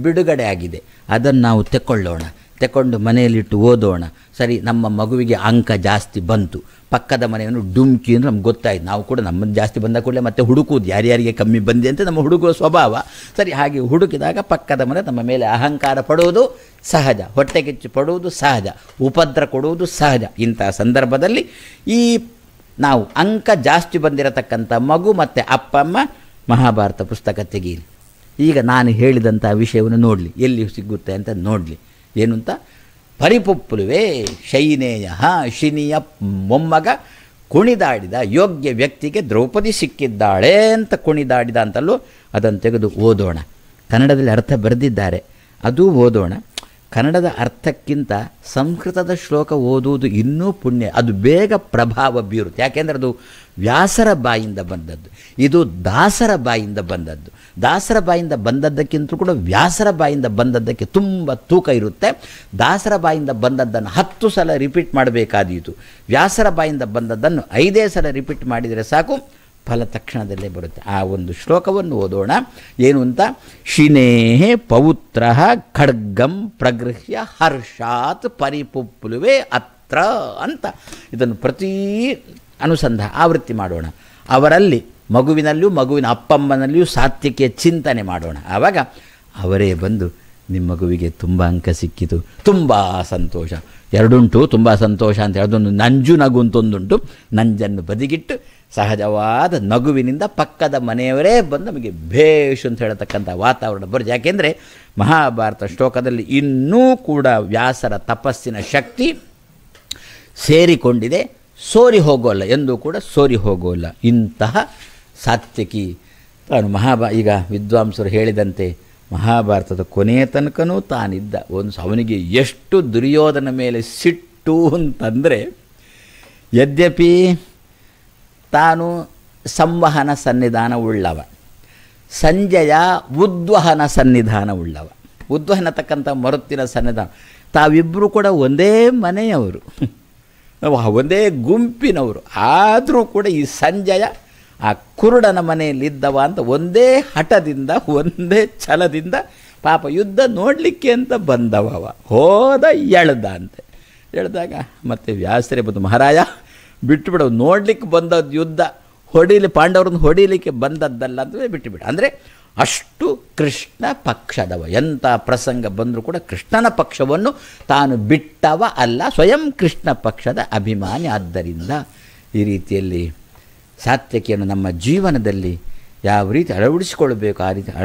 ಬಿಡುಗಡೆ ಆಗಿದೆ ಅದನ್ನು ನಾವು ತೆಕ್ಕೊಳ್ಳೋಣ ತಗೊಂಡು ಮನೆಯಲ್ಲಿಟ್ಟು ಓದೋಣ ಸರಿ ನಮ್ಮ ಮಗುವಿಗೆ ಅಂಕ ಜಾಸ್ತಿ ಬಂತು ಪಕ್ಕದ ಮನೆಯನ್ನು ಡುಮ್ಕಿ ಅಂದರೆ ನಮ್ಗೆ ಗೊತ್ತಾಯ್ತು ನಾವು ಕೂಡ ನಮ್ಮನ್ನು ಜಾಸ್ತಿ ಬಂದ ಕೂಡಲೇ ಮತ್ತೆ ಹುಡುಕುವುದು ಯಾರ್ಯಾರಿಗೆ ಕಮ್ಮಿ ಬಂದಿ ಅಂತ ನಮ್ಮ ಹುಡುಗುವ ಸ್ವಭಾವ ಸರಿ ಹಾಗೆ ಹುಡುಕಿದಾಗ ಪಕ್ಕದ ಮನೆ ನಮ್ಮ ಮೇಲೆ ಅಹಂಕಾರ ಪಡುವುದು ಸಹಜ ಹೊಟ್ಟೆ ಪಡುವುದು ಸಹಜ ಉಪದ್ರ ಕೊಡುವುದು ಸಹಜ ಇಂತಹ ಸಂದರ್ಭದಲ್ಲಿ ಈ ನಾವು ಅಂಕ ಜಾಸ್ತಿ ಬಂದಿರತಕ್ಕಂಥ ಮಗು ಮತ್ತು ಅಪ್ಪಮ್ಮ ಮಹಾಭಾರತ ಪುಸ್ತಕ ತೆಗೀಲಿ ಈಗ ನಾನು ಹೇಳಿದಂಥ ವಿಷಯವನ್ನು ನೋಡಲಿ ಎಲ್ಲಿ ಸಿಗುತ್ತೆ ಅಂತ ನೋಡಲಿ ಏನು ಅಂತ ಪರಿಪುಪ್ಪುಲುವೆ ಶೈನೇಯ ಶಿನಿಯ ಮೊಮ್ಮಗ ಕುಣಿದಾಡಿದ ಯೋಗ್ಯ ವ್ಯಕ್ತಿಗೆ ದ್ರೌಪದಿ ಸಿಕ್ಕಿದ್ದಾಳೆ ಅಂತ ಕುಣಿದಾಡಿದ ಅಂತಲೂ ಅದನ್ನು ತೆಗೆದು ಓದೋಣ ಕನ್ನಡದಲ್ಲಿ ಅರ್ಥ ಬರೆದಿದ್ದಾರೆ ಅದೂ ಓದೋಣ ಕನ್ನಡದ ಅರ್ಥಕ್ಕಿಂತ ಸಂಸ್ಕೃತದ ಶ್ಲೋಕ ಓದುವುದು ಇನ್ನೂ ಪುಣ್ಯ ಅದು ಬೇಗ ಪ್ರಭಾವ ಬೀರುತ್ತೆ ಯಾಕೆಂದರೆ ಅದು ವ್ಯಾಸರ ಬಾಯಿಂದ ಬಂದದ್ದು ಇದು ದಾಸರ ಬಾಯಿಂದ ಬಂದದ್ದು ದಾಸರ ಬಾಯಿಂದ ಬಂದದ್ದಕ್ಕಿಂತಲೂ ಕೂಡ ವ್ಯಾಸರ ಬಾಯಿಂದ ಬಂದದ್ದಕ್ಕೆ ತುಂಬ ತೂಕ ಇರುತ್ತೆ ದಾಸರ ಬಾಯಿಂದ ಬಂದದ್ದನ್ನು ಹತ್ತು ಸಲ ರಿಪೀಟ್ ಮಾಡಬೇಕಾದೀತು ವ್ಯಾಸರ ಬಾಯಿಂದ ಬಂದದ್ದನ್ನು ಐದೇ ಸಲ ರಿಪೀಟ್ ಮಾಡಿದರೆ ಸಾಕು ಫಲ ತಕ್ಷಣದಲ್ಲೇ ಬರುತ್ತೆ ಆ ಒಂದು ಶ್ಲೋಕವನ್ನು ಓದೋಣ ಏನು ಅಂತ ಶಿನೇಹೆ ಪೌತ್ರ ಖಡ್ಗಂ ಪ್ರಗೃಹ್ಯ ಹರ್ಷಾತ್ ಪರಿಪುಪ್ಲುವೆ ಅತ್ರ ಅಂತ ಇದನ್ನು ಪ್ರತಿ ಅನುಸಂಧ ಆವೃತ್ತಿ ಮಾಡೋಣ ಅವರಲ್ಲಿ ಮಗುವಿನಲ್ಲಿಯೂ ಮಗುವಿನ ಅಪ್ಪಮ್ಮನಲ್ಲಿಯೂ ಸಾತ್ಯಕ್ಕೆ ಚಿಂತನೆ ಮಾಡೋಣ ಆವಾಗ ಅವರೇ ಬಂದು ನಿಮ್ಮ ಮಗುವಿಗೆ ತುಂಬ ಅಂಕ ಸಿಕ್ಕಿತು ತುಂಬ ಸಂತೋಷ ಎರಡುಂಟು ತುಂಬ ಸಂತೋಷ ಅಂತ ಹೇಳೋದೊಂದು ನಂಜು ನಗು ಒಂದುಂಟು ನಂಜನ್ನು ಬದಿಗಿಟ್ಟು ಸಹಜವಾದ ನಗುವಿನಿಂದ ಪಕ್ಕದ ಮನೆಯವರೇ ಬಂದು ನಮಗೆ ಭೇಷ್ ಅಂತ ಹೇಳತಕ್ಕಂಥ ವಾತಾವರಣ ಬರೋದು ಯಾಕೆಂದರೆ ಮಹಾಭಾರತ ಶ್ಲೋಕದಲ್ಲಿ ಇನ್ನೂ ಕೂಡ ವ್ಯಾಸರ ತಪಸ್ಸಿನ ಶಕ್ತಿ ಸೇರಿಕೊಂಡಿದೆ ಸೋರಿ ಹೋಗೋಲ್ಲ ಎಂದೂ ಕೂಡ ಸೋರಿ ಹೋಗೋಲ್ಲ ಇಂತಹ ಸಾತ್ಯಕಿ ತಾನು ಮಹಾಭಾ ಈಗ ವಿದ್ವಾಂಸರು ಹೇಳಿದಂತೆ ಮಹಾಭಾರತದ ಕೊನೆಯ ತನಕನೂ ತಾನಿದ್ದ ಒಂದು ಅವನಿಗೆ ಎಷ್ಟು ದುರ್ಯೋಧನ ಮೇಲೆ ಸಿಟ್ಟು ಅಂತಂದರೆ ಯದ್ಯಪಿ ತಾನು ಸಂವಹನ ಉಳ್ಳವ ಸಂಜಯ ಉದ್ವಹನ ಉದ್ವಹನ ತಕ್ಕಂಥ ಮರುತ್ತಿನ ಸನ್ನಿಧಾನ ತಾವಿಬ್ಬರು ಕೂಡ ಒಂದೇ ಮನೆಯವರು ಒಂದೇ ಗುಂಪಿನವರು ಆದರೂ ಕೂಡ ಈ ಸಂಜಯ ಆ ಕುರುಡನ ಮನೆಯಲ್ಲಿದ್ದವ ಅಂತ ಒಂದೇ ಹಠದಿಂದ ಒಂದೇ ಛಲದಿಂದ ಪಾಪ ಯುದ್ಧ ನೋಡಲಿಕ್ಕೆ ಅಂತ ಬಂದವ ಹೋದ ಎಳ್ದ ಅಂತೆ ಎಳ್ದಾಗ ಮತ್ತೆ ವ್ಯಾಸರೇ ಬಂದು ಮಹಾರಾಯ ಬಿಟ್ಟುಬಿಡು ನೋಡ್ಲಿಕ್ಕೆ ಬಂದದ್ದು ಯುದ್ಧ ಹೊಡೀಲಿ ಪಾಂಡವ್ರನ್ನ ಹೊಡೀಲಿಕ್ಕೆ ಬಂದದ್ದಲ್ಲ ಅಂದರೆ ಬಿಟ್ಟುಬಿಡು ಅಂದರೆ ಅಷ್ಟು ಕೃಷ್ಣ ಪಕ್ಷದವ ಎಂಥ ಪ್ರಸಂಗ ಬಂದರೂ ಕೂಡ ಕೃಷ್ಣನ ಪಕ್ಷವನ್ನು ತಾನು ಬಿಟ್ಟವ ಅಲ್ಲ ಸ್ವಯಂ ಕೃಷ್ಣ ಪಕ್ಷದ ಅಭಿಮಾನಿ ಆದ್ದರಿಂದ ಈ ರೀತಿಯಲ್ಲಿ ಸಾತ್ವಿಕೆಯನ್ನು ನಮ್ಮ ಜೀವನದಲ್ಲಿ ಯಾವ ರೀತಿ ಅಳವಡಿಸಿಕೊಳ್ಬೇಕು ಆ ರೀತಿ